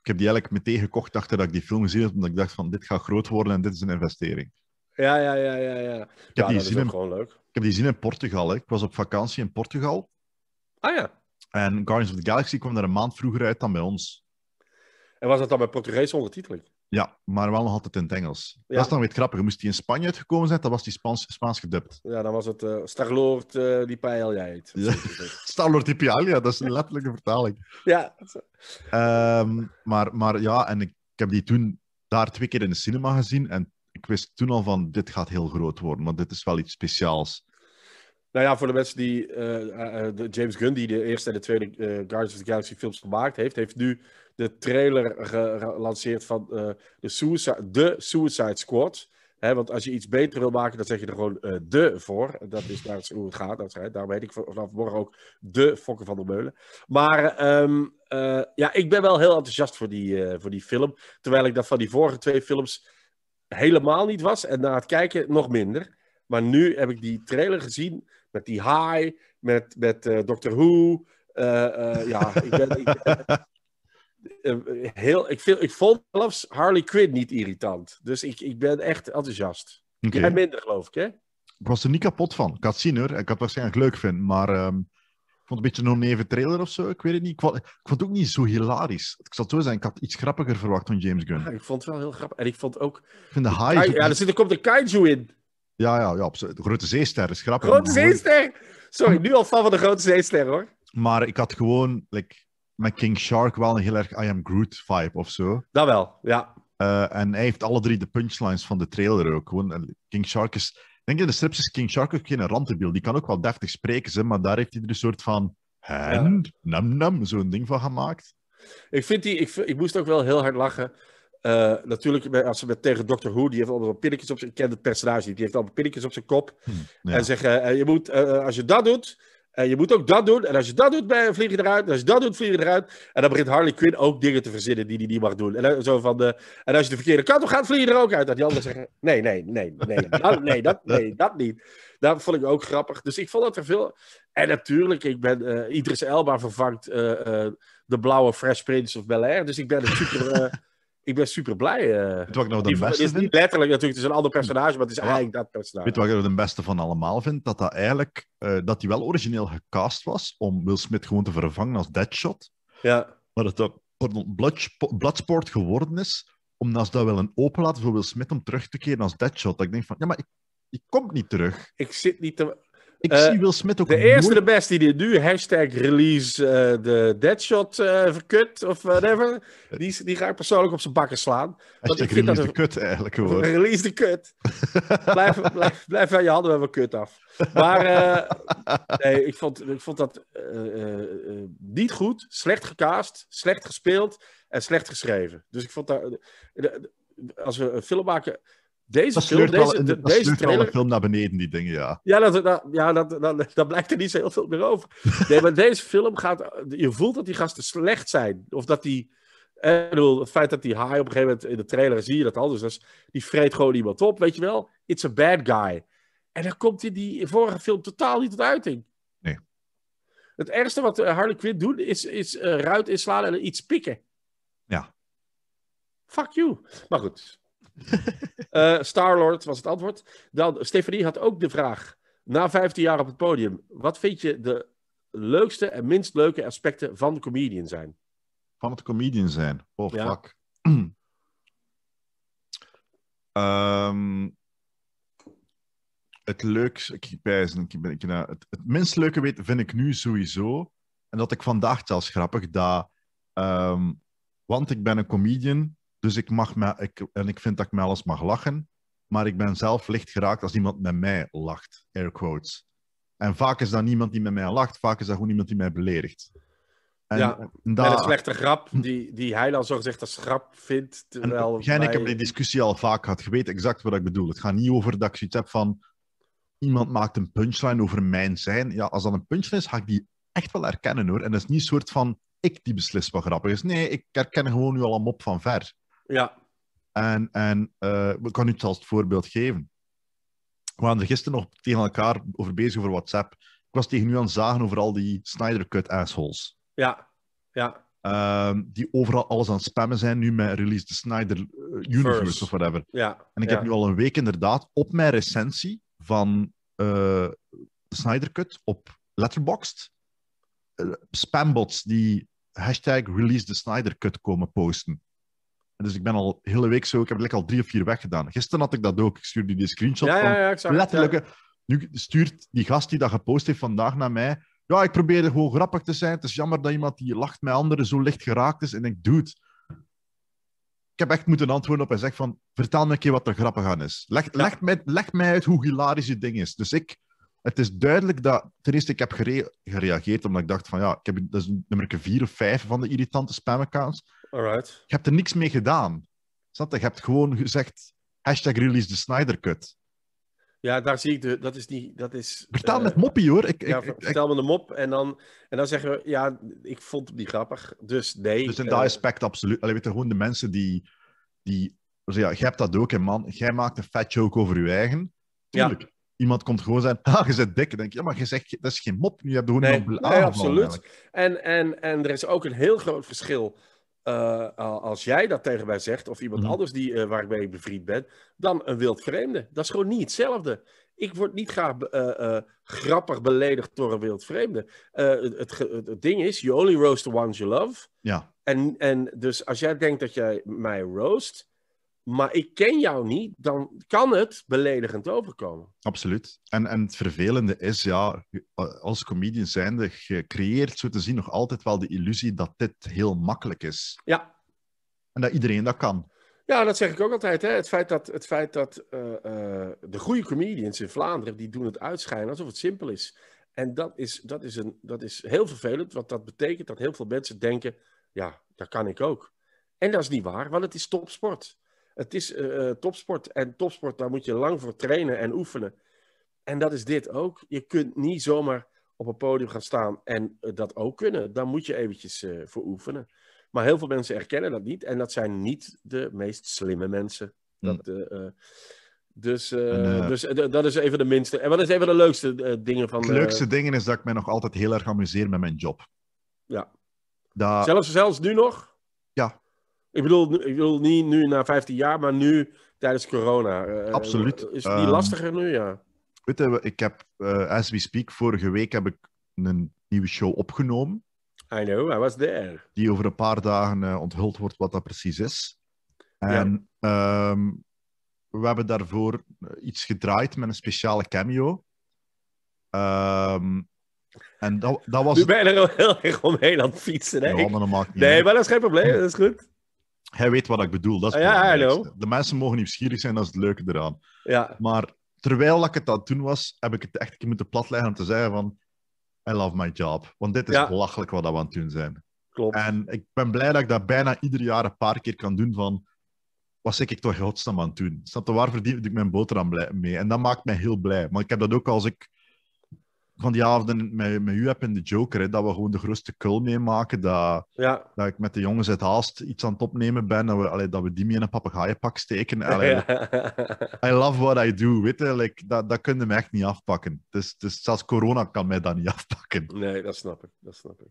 Ik heb die eigenlijk meteen gekocht achter dat ik die film gezien had, omdat ik dacht van dit gaat groot worden en dit is een investering. Ja, ja, ja, ja. ja. Ik heb ja, die dat in, gewoon leuk. Ik heb die in Portugal. Ik was op vakantie in Portugal. Ah ja. En Guardians of the Galaxy kwam daar een maand vroeger uit dan bij ons. En was dat dan bij Portugees ondertiteling? Ja, maar wel nog altijd in het Engels. Ja. Dat is dan weer grappig. Moest die in Spanje uitgekomen zijn, dan was die Spaans, Spaans gedubt. Ja, dan was het eh, Star Lord uh, eh, die Paella heet. Ja. Starlord die Paella, dat is een letterlijke vertaling. Ja. Ehm, maar, maar ja, en ik, ik, heb die toen daar twee keer in de cinema gezien. En ik wist toen al van, dit gaat heel groot worden, want dit is wel iets speciaals. Nou ja, voor de mensen die eh, eh, eh, James Gunn, die de eerste en de tweede Guardians of the Galaxy films gemaakt heeft, heeft nu de trailer gelanceerd van de, suicide, de Suicide Squad. want als je iets beter wil maken, dan zeg je er gewoon de voor. Dat is daar dus hoe het gaat. Daar weet ik vanaf morgen ook de Fokker van de Meulen. Maar ehm, ja, ik ben wel heel enthousiast voor die, voor die film. Terwijl ik dat van die vorige twee films helemaal niet was. En na het kijken nog minder. Maar nu heb ik die trailer gezien met die high, met, met eh, Doctor Who. Eh, eh, ja, ik ben, ik heel, ik, vind, ik vond zelfs Harley Quinn niet irritant. Dus ik, ik ben echt enthousiast. Okay. minder, geloof ik, hè? Ik was er niet kapot van. Ik had zien hoor. Ik had het waarschijnlijk leuk vinden, maar... Ehm, ik vond het een beetje een even trailer of zo. Ik weet het niet. Ik vond, het ook niet zo hilarisch. Ik zal zo zijn. Ik had iets grappiger verwacht van James Gunn. ik vond het wel heel grappig. En ik vond ook. Ik vind de high. Ja, er, zit, er komt een kaiju in. Ja, ja, ja. Grote Zeester is grappig. Grote Zeester! Sorry, nu al fan van de Grote Zeester, hoor. Maar ik had gewoon like, met King Shark wel een heel erg I Am Groot vibe of zo. Dat wel, ja. Eh, en hij heeft alle drie de punchlines van de trailer ook. Gewoon, King Shark is... Ik denk in de strips is King Shark ook geen rantebiel. Die kan ook wel deftig spreken, ze, maar daar heeft hij er een soort van... En, nam nam, zo'n ding van gemaakt. Ik vind die... Ik, ik moest ook wel heel hard lachen eh, natuurlijk, als ze met, tegen Dr. Who, die heeft allemaal pinnetjes op zijn... Ik ken het personage niet, die heeft allemaal pinnetjes op zijn kop. Hm, en zeggen, eh, je moet, eh, als je dat doet, je moet ook dat doen. En als je dat doet, vlieg je eruit. En als je dat doet, vlieg je eruit. En dan begint Harley Quinn ook dingen te verzinnen die hij niet mag doen. En, zo van de, en als je de verkeerde kant op gaat, vlieg je er ook uit. dat die anderen zeggen, nee, nee, nee, nee, dat, nee, dat, nee, dat niet. Dat vond ik ook grappig. Dus ik vond dat er veel... En natuurlijk, ik ben Idris Elba vervangt de blauwe Fresh Prince of Bel-Air. Dus ik ben een super ik ben super blij. Eh. Weet wat ik nog de beste vind? letterlijk natuurlijk, het is een ander personage, maar het is eigenlijk dat personage. Weet wat ik nog de beste van allemaal vind? Dat dat eigenlijk, eh, dat hij wel origineel gecast was om Will Smith gewoon te vervangen als Deadshot. Ja. Maar dat dat pardon, Bloodsport geworden is, omdat ze dat wel een open voor Will Smith om terug te keren als Deadshot. Dat ik denk van, ja, maar ik, ik kom niet terug. Ik zit niet te... Ik eh, zie Smith ook De eerste, de beste die nu, hashtag release uh, de Deadshot uh, verkut of whatever, die, die ga ik persoonlijk op zijn bakken slaan. Dat ik vind de kut eigenlijk hoor. Release de kut. blijf, blijf, blijf je handen wel, kut af. Maar nee, ik vond, ik vond dat niet goed, slecht gecast, slecht gespeeld en slecht geschreven. Dus ik vond dat, als we een film maken deze film, deze, deze trailer... film naar beneden, die dingen, ja. Ja, dat, ja dat, dat, blijkt er niet zo heel veel meer over. Nee, maar deze film gaat... Je voelt dat die gasten slecht zijn. Of dat die... Eh, bedoel, het feit dat die haai op een gegeven moment in de trailer zie je dat al. Dus die vreet gewoon iemand op, weet je wel. It's a bad guy. En dan komt in die vorige film totaal niet tot uiting. Nee. Het ergste wat eh, Harley Quinn doet, is, is uh, ruit inslaan en iets pikken. Ja. Fuck you. Maar goed, uh, Starlord was het antwoord. Dan, Stefanie had ook de vraag. Na 15 jaar op het podium, wat vind je de leukste en minst leuke aspecten van de comedian zijn? Van het comedian zijn? Oh, ja. fuck. Ehm, het leukste, ik ik ben, ik naar. Eh, het, het minst leuke weet, vind ik nu sowieso. En dat ik vandaag zelfs grappig, dat, ehm, want ik ben een comedian, dus ik mag me, ik, en ik vind dat ik me alles mag lachen, maar ik ben zelf licht geraakt als iemand met mij lacht, air quotes. En vaak is dat niemand die met mij lacht, vaak is dat gewoon iemand die mij beledigt. En, ja, een slechte grap die, die hij dan zo gezegd als grap vindt. Terwijl en, ik heb die discussie al vaak gehad. Je weet exact wat ik bedoel. Het gaat niet over dat ik zoiets heb van... Iemand maakt een punchline over mijn zijn. Ja, als dat een punchline is, ga ik die echt wel herkennen hoor. En dat is niet een soort van ik die beslist wat grappig is. Nee, ik herken gewoon nu al een mop van ver. Ja. En, en uh, eh, ik kan u het als voorbeeld geven. We waren er gisteren nog tegen elkaar over bezig over WhatsApp. Ik was tegen u aan het zagen over al die Snyder Cut assholes. Ja, ja. Ehm, die overal alles aan het spammen zijn nu met release de Snyder eh, Universe of whatever. Ja, en ik heb nu al een week inderdaad op mijn recensie van uh, de Snyder Cut op Letterboxd uh, spambots die hashtag release the Snyder komen posten. Dus ik ben al hele week zo, ik heb al drie of vier weggedaan. Gisteren had ik dat ook. Ik stuurde die screenshot ja, van ja, ja, letterlijke... Nu stuurt die gast die dat gepost heeft vandaag naar mij... Ja, ik probeerde gewoon grappig te zijn. Het is jammer dat iemand die lacht met anderen zo licht geraakt is. En ik doe het. Ik heb echt moeten antwoorden op en zeg van... Vertel me een keer wat er grappig aan is. Leg, leg, mij, leg mij uit hoe hilarisch je ding is. Dus ik het is duidelijk dat... Ten eerste, ik heb gereageerd omdat ik dacht van ja, ik heb, dat is nummer 4 of 5 van de irritante spamaccounts. Alright. Je hebt er niks mee gedaan. Zat. je? Je hebt gewoon gezegd hashtag release the Snyder Ja, daar zie ik de. Dat is niet. Dat is, vertel eh, met moppie hoor. Ik, ja, ik, vertel me de mop en dan, en dan zeggen we. Ja, ik vond het niet grappig. Dus nee. Dus in uh, dat aspect absoluut. Alleen weet gewoon de mensen die. die dus ja, jij hebt dat ook, hè, man. Jij maakt een fat joke over je eigen. Tuurlijk. Ja iemand komt gewoon zijn, ah, je zit dik. denk je, ja, maar je zegt, dat is geen mop, nu heb gewoon nee, Nee, absoluut. En, en, en er is ook een heel groot verschil eh, als jij dat tegen mij zegt, of iemand mhm. anders die, uh, eh, waar ik bevriend ben, dan een wild vreemde. Dat is gewoon niet hetzelfde. Ik word niet graag uh, grappig beledigd door een wild vreemde. Het, het, het, ding is, you only roast the ones you love. Ja. En, en dus als jij denkt dat jij mij roast, maar ik ken jou niet, dan kan het beledigend overkomen. Absoluut. En, en het vervelende is, ja, als comedians zijn, gecreëerd, zo te zien nog altijd wel de illusie dat dit heel makkelijk is. Ja. En dat iedereen dat kan. Ja, dat zeg ik ook altijd. Hè? Het feit dat, het feit dat eh, eh, de goede comedians in Vlaanderen, die doen het uitschijnen alsof het simpel is. En dat is, dat is, een, dat is heel vervelend, want dat betekent dat heel veel mensen denken, ja, dat kan ik ook. En dat is niet waar, want het is topsport. Het is eh, eh, topsport. En topsport, daar moet je lang voor trainen en oefenen. En dat is dit ook. Je kunt niet zomaar op een podium gaan staan en eh, dat ook kunnen. Daar moet je eventjes uh, voor oefenen. Maar heel veel mensen erkennen dat niet. En dat zijn niet de meest slimme mensen. Hm. Dat, Dus, dus dat is even de minste. En wat is even de leukste dingen van. leukste dingen is dat ik mij nog altijd heel erg amuseer met mijn job. Ja. Dat... Zelfs, zelfs nu nog? Ja. Ik bedoel, ik niet nu na 15 jaar, maar nu tijdens corona. Eh, eh, Absoluut. Is het niet ehm, lastiger nu, ja? Weet je, ik heb, eh, as we speak, vorige week heb ik een nieuwe show opgenomen. I know, I was there. Die over een paar dagen onthuld wordt wat dat precies is. En ja. Ehm, we hebben daarvoor iets gedraaid met een speciale cameo. Um, en dat, dat was... Nu ben je er al heel erg omheen aan het fietsen, hè? Ja, maakt niet Nee, wel maar dat is geen probleem, dat is goed. Hij weet wat ik bedoel. Dat ah, De mensen mogen nieuwsgierig zijn, dat is het leuke eraan. Ja. Maar terwijl ik het aan toen was, heb ik het echt een keer moeten platleggen om te zeggen van... I love my job. Want dit is belachelijk wat we aan het doen zijn. Klopt. En ik ben blij dat ik dat bijna ieder jaar een paar keer kan doen van... Was ik toch godsnaam aan het doen? waar verdiep ik mijn boterham mee? En dat maakt mij heel blij. Maar ik heb dat ook als ik van die avonden met, met u heb in de Joker, hè, dat we gewoon de grootste kul meemaken. Dat, dat ik met de jongens uit Haast iets aan het opnemen ben. Dat we, allee, dat we die mee in een papegaaienpak steken. I love what I do. Weet like, dat, dat kunnen me echt niet afpakken. Dus, dus zelfs corona kan mij dat niet afpakken. Nee, dat snap ik. Dat snap ik.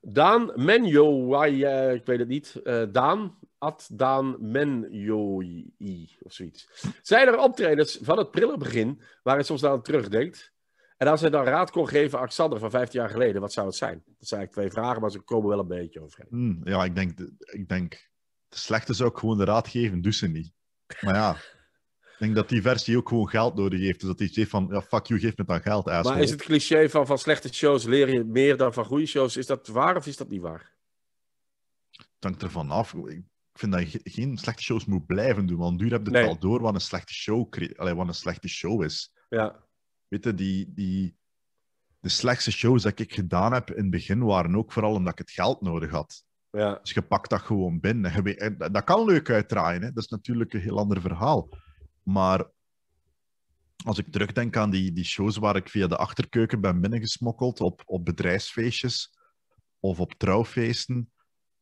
Daan Menjo, eh, ik weet het niet. Uh, Daan, at Daan Menjoi of zoiets. Zijn er optredens van het prille waar je soms aan terugdenkt? En als hij dan raad kon geven aan Xander van 15 jaar geleden, wat zou het zijn? Dat zijn eigenlijk twee vragen, maar ze komen wel een beetje overheen. Hmm, ja, ik denk, ik denk, de slechte zou ik gewoon de raad geven, dus ze niet. Maar ja, ik denk dat die versie ook gewoon geld nodig heeft. Dus dat die zegt van, ja, fuck you, geef me dan geld, asshole. Maar is het cliché van, van slechte shows leer je meer dan van goede shows? Is dat waar of is dat niet waar? Het hangt ervan af. Ik vind dat je geen slechte shows moet blijven doen, want duur heb je het al door wat een slechte show, wat een slechte show is. Ja. Weet je, die, die, de slechtste shows dat ik gedaan heb in het begin waren ook vooral omdat ik het geld nodig had. Ja. Dus je pakt dat gewoon binnen. Dat kan leuk uitdraaien, dat is natuurlijk een heel ander verhaal. Maar als ik terugdenk aan die, die shows waar ik via de achterkeuken ben binnengesmokkeld, op, op bedrijfsfeestjes of op trouwfeesten,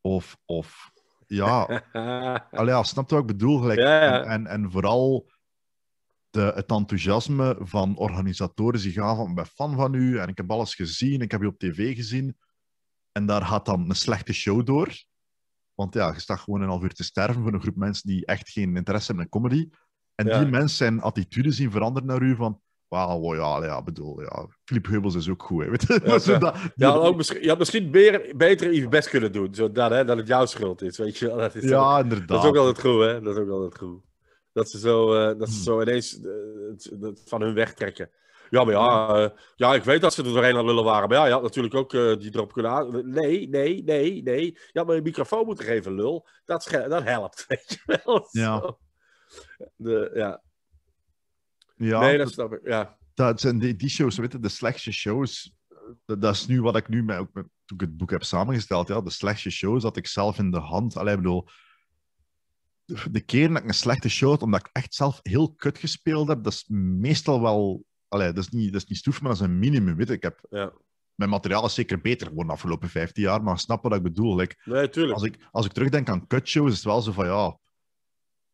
of, of ja, Allee, snap je wat ik bedoel? Gelijk, en, en, vooral het enthousiasme van organisatoren die ah, van, ik ben fan van u en ik heb alles gezien, ik heb u op tv gezien. En daar gaat dan een slechte show door. Want ja, je staat gewoon een half uur te sterven voor een groep mensen die echt geen interesse hebben in comedy. En die mensen zijn attitude zien veranderen naar u van... Wauw, ja, ja, bedoel, ja. Filip Heubels is ook goed, Weet je? Ja, zo, ja ook misschien, je had misschien beter je best kunnen doen, zodat hè, dat het jouw schuld is, weet je Dat is ja, inderdaad. Dat is ook altijd goed, hè. Dat is ook altijd goed. Dat ze zo, eh, dat ze hmm. zo ineens eh, van hun wegtrekken. Ja, maar ja, eh, ja, ik weet dat ze er doorheen aan lullen waren. Maar ja, je had natuurlijk ook die erop kunnen aan. Nee, nee, nee, nee. Je had maar een microfoon moeten geven, lul. Dat, dat helpt, weet je wel. Ja. De, ja. ja. Nee, dat, snap ik, ja. Dat zijn die, shows, weet je, de slechtste shows. Dat, is nu wat ik nu, met, ook met, toen ik het boek heb samengesteld, ja, de slechtste shows dat ik zelf in de hand. alleen bedoel, de keer dat ik een slechte show had, omdat ik echt zelf heel kut gespeeld heb, dat is meestal wel... Allee, dat, is niet, dat is niet stoef, maar dat is een minimum. Weet ik. heb, ja. Mijn materiaal is zeker beter geworden de afgelopen 15 jaar, maar snap wat ik bedoel. Like, als, ik, als ik terugdenk aan kutshows, is het wel zo van ja,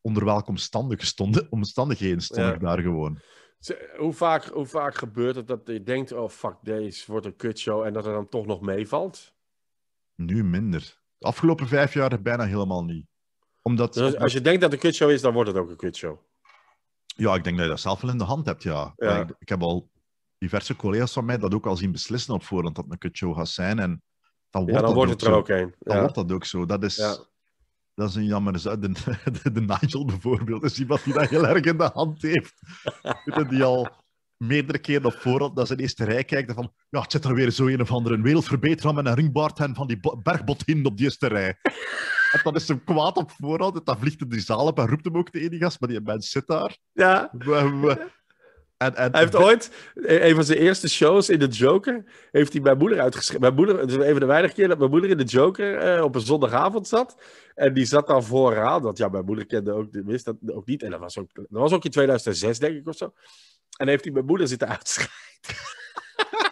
onder welke omstandigheden stond, omstandigheden stond ik daar gewoon. Hoe vaak, hoe vaak gebeurt het dat je denkt, oh fuck, deze wordt een kutshow en dat er dan toch nog meevalt? Nu minder. De afgelopen vijf jaar bijna helemaal niet omdat, dus als je denkt dat het een kutshow is, dan wordt het ook een kutshow. Ja, ik denk dat je dat zelf wel in de hand hebt, ja. Ik, heb al diverse collega's van mij dat ook al zien beslissen op voorhand dat het een kutshow gaat zijn. En dan wordt, ja, dan wordt het er ook een. Dan wordt dat ook zo. Dat is, dat is een jammer. Dus, eh, de, de, Nigel bijvoorbeeld is iemand die dat heel erg in de hand heeft. die al meerdere keren op voorhand dat ze eerst rij kijken van ja, het zit er weer zo een of andere wereldverbeteraar met een ringbaard en van die bergbot in op die eerste rij. En dan is ze kwaad op voorhand. En dan vliegt hij die zaal op en roept hem ook de enige gast. Maar die mens zit daar. Ja. En, en, hij heeft ooit, e- een van zijn eerste shows in de Joker, heeft hij mijn moeder uitgeschreven. Mijn moeder, het is een de weinige keer dat mijn moeder in de Joker eh, op een zondagavond zat. En die zat dan vooraan, want ja, mijn moeder kende ook dat ook niet. En dat was ook, dat was ook in 2006, denk ik, of zo. En heeft hij mijn moeder zitten uitschrijven.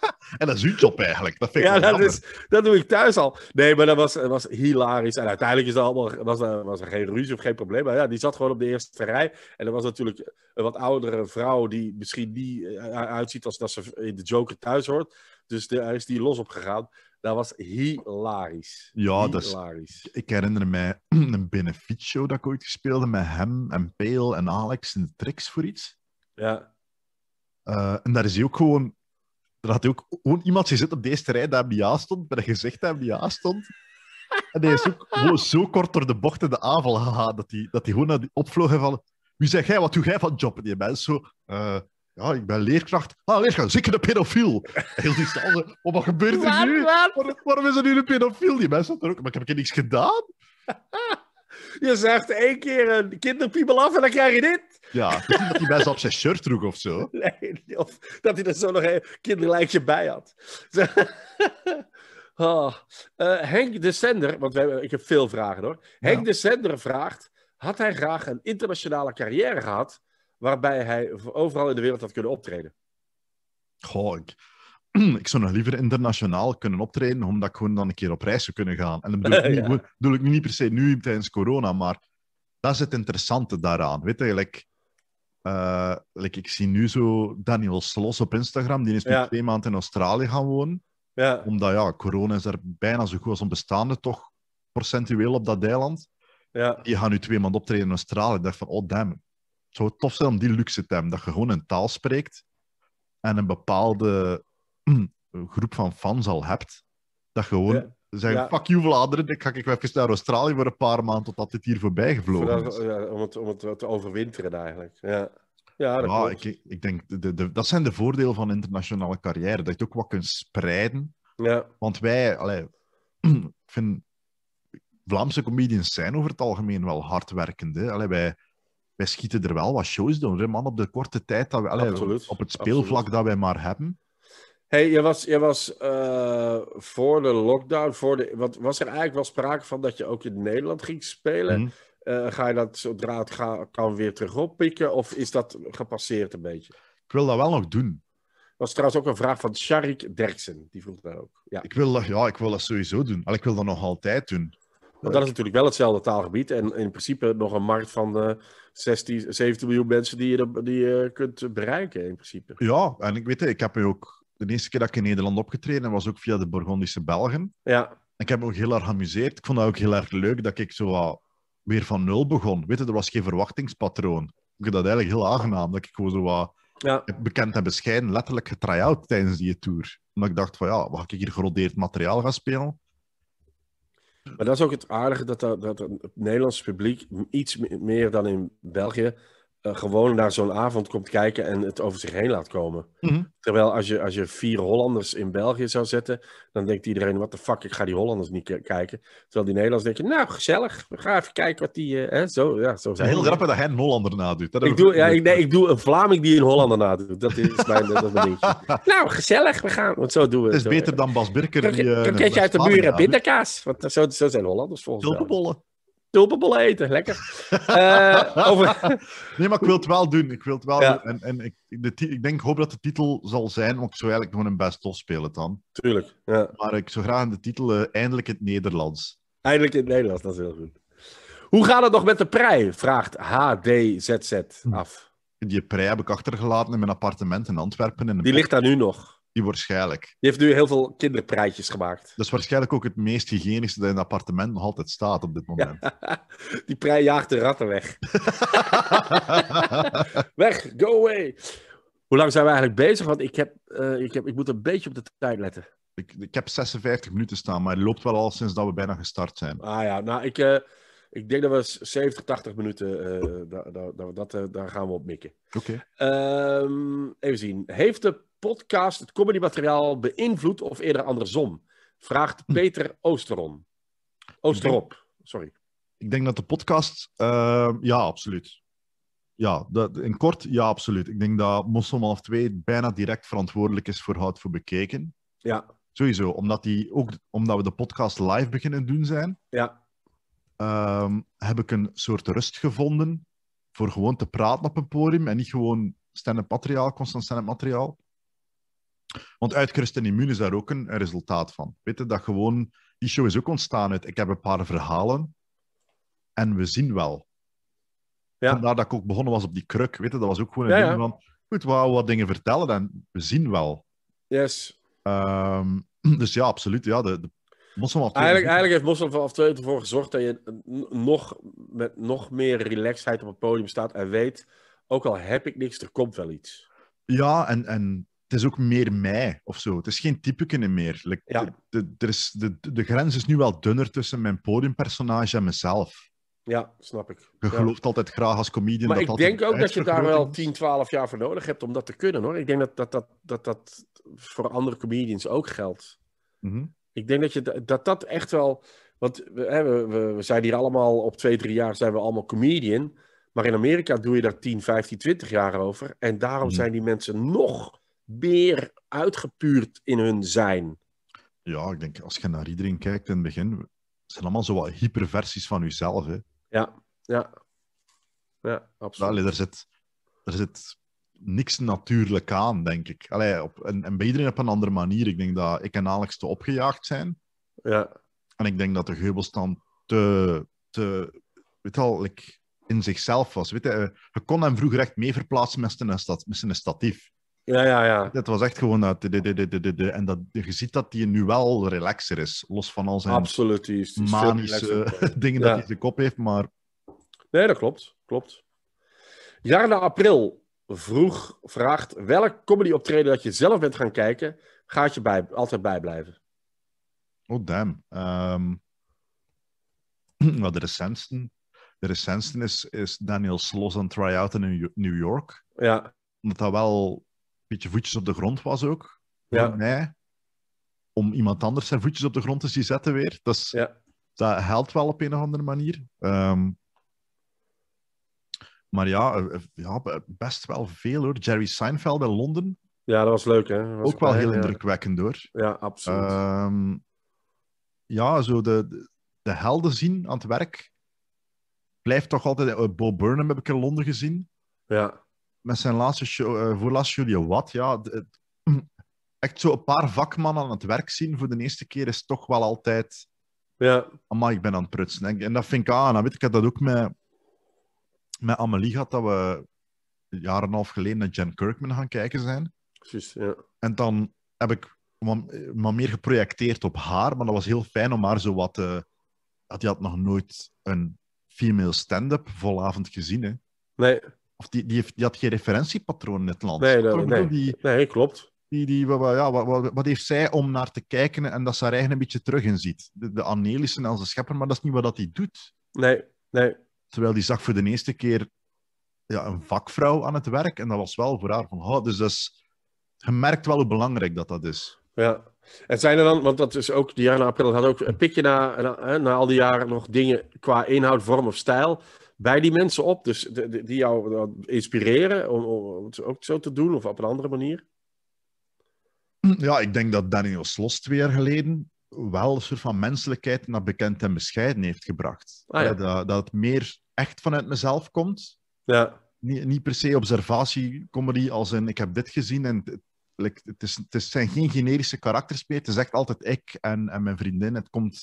En dat is uw job eigenlijk. Dat vind ik ja, dat, is, dat doe ik thuis al. Nee, maar dat was, was hilarisch. En uiteindelijk is dat allemaal, was, was er geen ruzie of geen probleem. Maar ja, die zat gewoon op de eerste rij. En er was natuurlijk een wat oudere vrouw die misschien niet eh, uitziet als dat ze in de Joker thuis hoort. Dus daar is die los op gegaan. Dat was hilarisch. Ja, hilarisch. dat is... Ik herinner mij een benefietshow dat ik ooit speelde met hem en Peel en Alex en Tricks voor iets. Ja. Eh, en daar is hij ook gewoon er had ook gewoon iemand gezet op deze rij dat hem niet aanstond, een gezicht dat hem niet aanstond. En hij is ook zo kort door de bocht in de aanval gegaan dat hij, dat die gewoon naar die opvloog van... Wie zeg jij? Wat doe jij van job? En die mensen zo... Uh, ja, ik ben leerkracht. Ah, leerkracht, zeker een pedofiel. Heel die stallen, oh, wat gebeurt er nu? Waarom, waarom is er nu een pedofiel? Die mensen er ook... Maar ik heb hier niks gedaan? Je zegt één keer een kinderpiebel af en dan krijg je dit. Ja, dat hij best op zijn shirt droeg of zo. Nee, of dat hij er zo nog een kinderlijkje bij had. Oh. Eh, Henk de Sender, want wij, ik heb veel vragen hoor. Henk de Sender vraagt: had hij graag een internationale carrière gehad waarbij hij overal in de wereld had kunnen optreden? Goh, ik, zou nog liever internationaal kunnen optreden, omdat ik gewoon dan een keer op reis zou kunnen gaan. En dat bedoel ik, nu niet, bedoel ik niet per se nu tijdens corona, maar dat is het interessante daaraan. Weet je, uh, ik zie nu zo Daniel Slos op Instagram, die is nu twee maanden in Australië gaan wonen. Ja. Omdat ja, corona is er bijna zo goed als bestaande toch procentueel op dat eiland. Ja. Die gaan nu twee maanden optreden in Australië. Ik dacht van, oh damn. Het zou tof zijn om die luxe te hebben, dat je gewoon een taal spreekt en een bepaalde groep van fans al hebt, dat je gewoon zei ja. fuck you Vlaanderen, ik ga ik even naar Australië voor een paar maanden totdat dit hier voorbij gevlogen is. Ja, om, het, om het te overwinteren eigenlijk, ja. Ja, dat ik, ik, denk, de, dat zijn de voordelen van internationale carrière. Dat je ook wat kunt spreiden. Ja. Want wij, allee, ik vind, Vlaamse comedians zijn over het algemeen wel hardwerkende Hè? wij, wij schieten er wel wat shows door, hè, man, op de korte tijd dat we, op het speelvlak dat wij maar hebben hey, je was, je was eh, voor de lockdown, voor de, wat, was er eigenlijk wel sprake van dat je ook in Nederland ging spelen? Mhm. Eh, ga je dat zodra het kan weer terug oppikken? Of is dat gepasseerd een beetje? Ik wil dat wel nog doen. Dat was trouwens ook een vraag van Sharik Derksen. Die vroeg dat ook. Ja. Ik, wil dat, ja, ik wil dat sowieso doen. Maar ik wil dat nog altijd doen. Want dat is natuurlijk wel hetzelfde taalgebied. En in principe nog een markt van uh, 16, 17 miljoen mensen die je, die je kunt bereiken. In principe. Ja, en ik weet het, ik heb je ook de eerste keer dat ik in Nederland opgetreden was ook via de Burgondische Belgen. Ja. Ik heb me ook heel erg amuseerd. Ik vond dat ook heel erg leuk dat ik zo wat weer van nul begon. Weet je, er was geen verwachtingspatroon. Ik vind dat eigenlijk heel aangenaam, dat ik gewoon zo wat ja. bekend en bescheiden letterlijk getry tijdens die tour. Omdat ik dacht van ja, wat ga ik hier gerodeerd materiaal gaan spelen? Maar dat is ook het aardige, dat, dat, het Nederlandse publiek iets meer dan in België eh, gewoon naar zo'n avond komt kijken en het over zich heen laat komen. Mhm. Terwijl als je, als je vier Hollanders in België zou zetten, dan denkt iedereen, wat de fuck, ik ga die Hollanders niet kijken. Terwijl die Nederlanders denken, nou gezellig, we gaan even kijken wat die... Uh, hè, zo, ja, zo zijn. heel grappig dat hij een Hollander nadoet. ik, doe, ja, ik, nee, ik doe een Vlaming die een Hollander nadoet. Dat is mijn, dat is mijn dingetje. Nou, gezellig, we gaan, want zo doen we het. is beter eh. dan Bas Birker. Een uh, uit de buren pindakaas, want zo, zo zijn Hollanders volgens mij. Tulpenbollen tulpenbollen eten. Lekker. Eh, over... Nee, maar ik wil het wel doen. Ik wil het wel doen. En, en ik, de, ik denk, hoop dat de titel zal zijn, want ik zou eigenlijk gewoon een best tof spelen dan. Tuurlijk. Ja. Maar ik zou graag in de titel eh, Eindelijk in het Nederlands. Eindelijk in het Nederlands, dat is heel goed. Hoe gaat het nog met de prei? Vraagt HDZZ hm. af. Die prei heb ik achtergelaten in mijn appartement in Antwerpen. In Die ligt daar nu nog. Die waarschijnlijk. Die heeft nu heel veel kinderpraatjes gemaakt. Dat is waarschijnlijk ook het meest hygiënische dat in het appartement nog altijd staat op dit moment. die prei jaagt de ratten weg. weg, go away. Hoe lang zijn we eigenlijk bezig? Want ik, heb, eh, ik, heb, ik moet een beetje op de tijd letten. Ik, ik heb 56 minuten staan, maar het loopt wel al sinds dat we bijna gestart zijn. Ah ja, nou ik, eh, ik denk dat we 70, 80 minuten, uh, dat, daar gaan we op mikken. Oké. Ehm, even zien. Heeft de podcast het materiaal beïnvloedt of eerder andersom? Vraagt hm. Peter Oosterom. Oosterop, sorry. Ik denk dat de podcast, ehm, ja, absoluut. Ja, dat, in kort, ja, absoluut. Ik denk dat Mosselman half 2 bijna direct verantwoordelijk is voor Hout voor Bekeken. Ja. Sowieso, omdat, die ook, omdat we de podcast live beginnen doen zijn, ja. Ehm, heb ik een soort rust gevonden voor gewoon te praten op een podium en niet gewoon stand-up materiaal, constant stand-up materiaal. Want uitgerust en immuun is daar ook een resultaat van. Weet je, dat gewoon, die show is ook ontstaan uit, ik heb een paar verhalen en we zien wel. Ja. Vandaar dat ik ook begonnen was op die kruk. Weet je, dat was ook gewoon een ja, ding van, goed, we wat dingen vertellen en we zien wel. Yes. Ehm, dus ja, absoluut. Ja, de, de Eigenlijk, eigenlijk, heeft Moslem vanaf twee ervoor gezorgd dat je nog, met nog meer relaxedheid op het podium staat en weet, ook al heb ik niks, er komt wel iets. Ja, en, en het is ook meer mij of zo. Het is geen typeken meer. Like, de, is, de, de, grens is nu wel dunner tussen mijn podiumpersonage en mezelf. Ja, snap ik. Je gelooft altijd graag als comedian. Maar ik denk ook dat je daar wel 10, 12 jaar voor nodig hebt om dat te kunnen hoor. Ik denk dat dat, dat, dat, dat voor andere comedians ook geldt. Mhm. Ik denk dat, je, dat dat echt wel. Want we, we, zijn hier allemaal op 2, 3 jaar zijn we allemaal comedian. Maar in Amerika doe je daar 10, 15, 20 jaar over. En daarom mhm. zijn die mensen nog meer uitgepuurd in hun zijn. Ja, ik denk als je naar iedereen kijkt in het begin, het zijn allemaal zo wat hyperversies van jezelf. Hè. Ja, ja. Ja, absoluut. Allee, daar, zit, daar zit niks natuurlijk aan, denk ik. Allee, op, en, en bij iedereen op een andere manier. Ik denk dat ik en Alex te opgejaagd zijn. Ja. En ik denk dat de geubelstand te, te weet al, like, in zichzelf was. Weet je, eh, je kon hem vroeger echt mee verplaatsen met zijn, met zijn statief. Ja, ja, ja. Dat was echt gewoon dat. en dat, je ziet dat hij nu wel relaxer is. Los van al zijn Absoluut, is, manische dingen ja. dat hij in zijn kop heeft. Maar... Nee, dat klopt. klopt. na April vroeg, vraagt welk comedy-optreden dat je zelf bent gaan kijken, gaat je bij, altijd bijblijven? Oh, damn. Um, de recentste, de recentste is, is Daniel Sloss aan try-out in New York. Ja. Omdat dat wel beetje voetjes op de grond was ook. Ja. mij. Om iemand anders zijn voetjes op de grond te zien zetten weer. Dat, ja. dat helpt wel op een of andere manier. Ehm, maar ja, eh, eh, ja, best wel veel hoor. Jerry Seinfeld in Londen. Ja, dat was leuk hè. was ook wel heel indrukwekkend hoor. Ja, absoluut. Ehm, ja, zo de, de, helden zien aan het werk. Blijft toch altijd. Eh, Bo Burnham heb ik in Londen gezien. Ja met zijn laatste show, uh, eh, voorlaatste show, wat, ja, echt zo een paar vakmannen aan het werk zien voor de eerste keer is toch wel altijd. Ja. Maar ik ben aan het prutsen. En, en dat vind ik aan. Ah, nou weet ik had dat ook met, met Amelie gehad, dat we een jaar en een half geleden naar Jen Kirkman gaan kijken zijn. Precies, ja. En dan heb ik maar meer geprojecteerd op haar, maar dat was heel fijn om haar zo wat eh, die had nog nooit een female stand-up volavond gezien, hè. Nee. Of die, die, die had geen referentiepatroon in het land. Nee, nee, nee. nee klopt. Die, die, wat, wat, heeft zij om naar te kijken en dat ze haar eigen een beetje terug in ziet? De, de Annelissen en zijn schepper, maar dat is niet wat hij doet. Nee, nee. Terwijl die zag voor de eerste keer ja, een vakvrouw aan het werk en dat was wel voor haar van, oh, dus dat is, je merkt wel hoe belangrijk dat dat is. Ja. En zijn er dan, want dat is ook, die jaren april had ook een pikje na, na, al die jaren nog dingen qua inhoud, vorm of stijl bij die mensen op, dus de, die jou eh, inspireren om, het ook zo te doen of op een andere manier? Ja, ik denk dat Daniel Slos twee jaar geleden wel een soort van menselijkheid naar bekend en bescheiden heeft gebracht. Ah, ja. Eh, dat, dat het meer echt vanuit mezelf komt. Ja. Niet, niet per se observatiecomedy als een ik heb dit gezien en het, is, het zijn geen generische karakters Het is echt altijd ik en, en mijn vriendin. Het komt,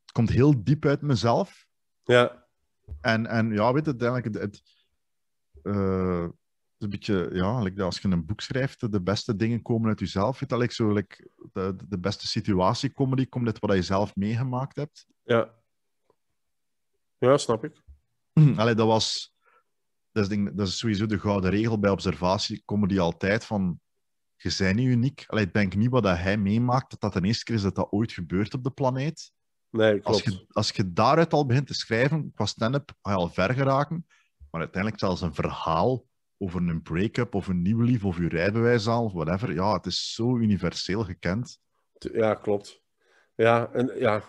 het komt heel diep uit mezelf. Ja. En, en ja, weet je, eigenlijk eh, het, is een beetje, ja, als je een boek schrijft, de beste dingen komen uit jezelf. Weet de, de beste situatie comedy komt uit wat je zelf meegemaakt hebt. Ja. Ja, snap ik. Allee, dat was... Dat is, sowieso de gouden regel bij observatie comedy altijd, van... Je bent niet uniek. Allee, ik denk niet wat dat hij meemaakt, dat dat de eerste keer is dat dat ooit gebeurt op de planeet. Nee, klopt. Als je, als je daaruit al begint te schrijven qua stand-up, ga je al ver geraken. Maar uiteindelijk zelfs een verhaal over een break-up of een nieuw lief of je rijbewijs al, of whatever. Ja, het is zo universeel gekend. Ja, klopt. Ja, en, ja.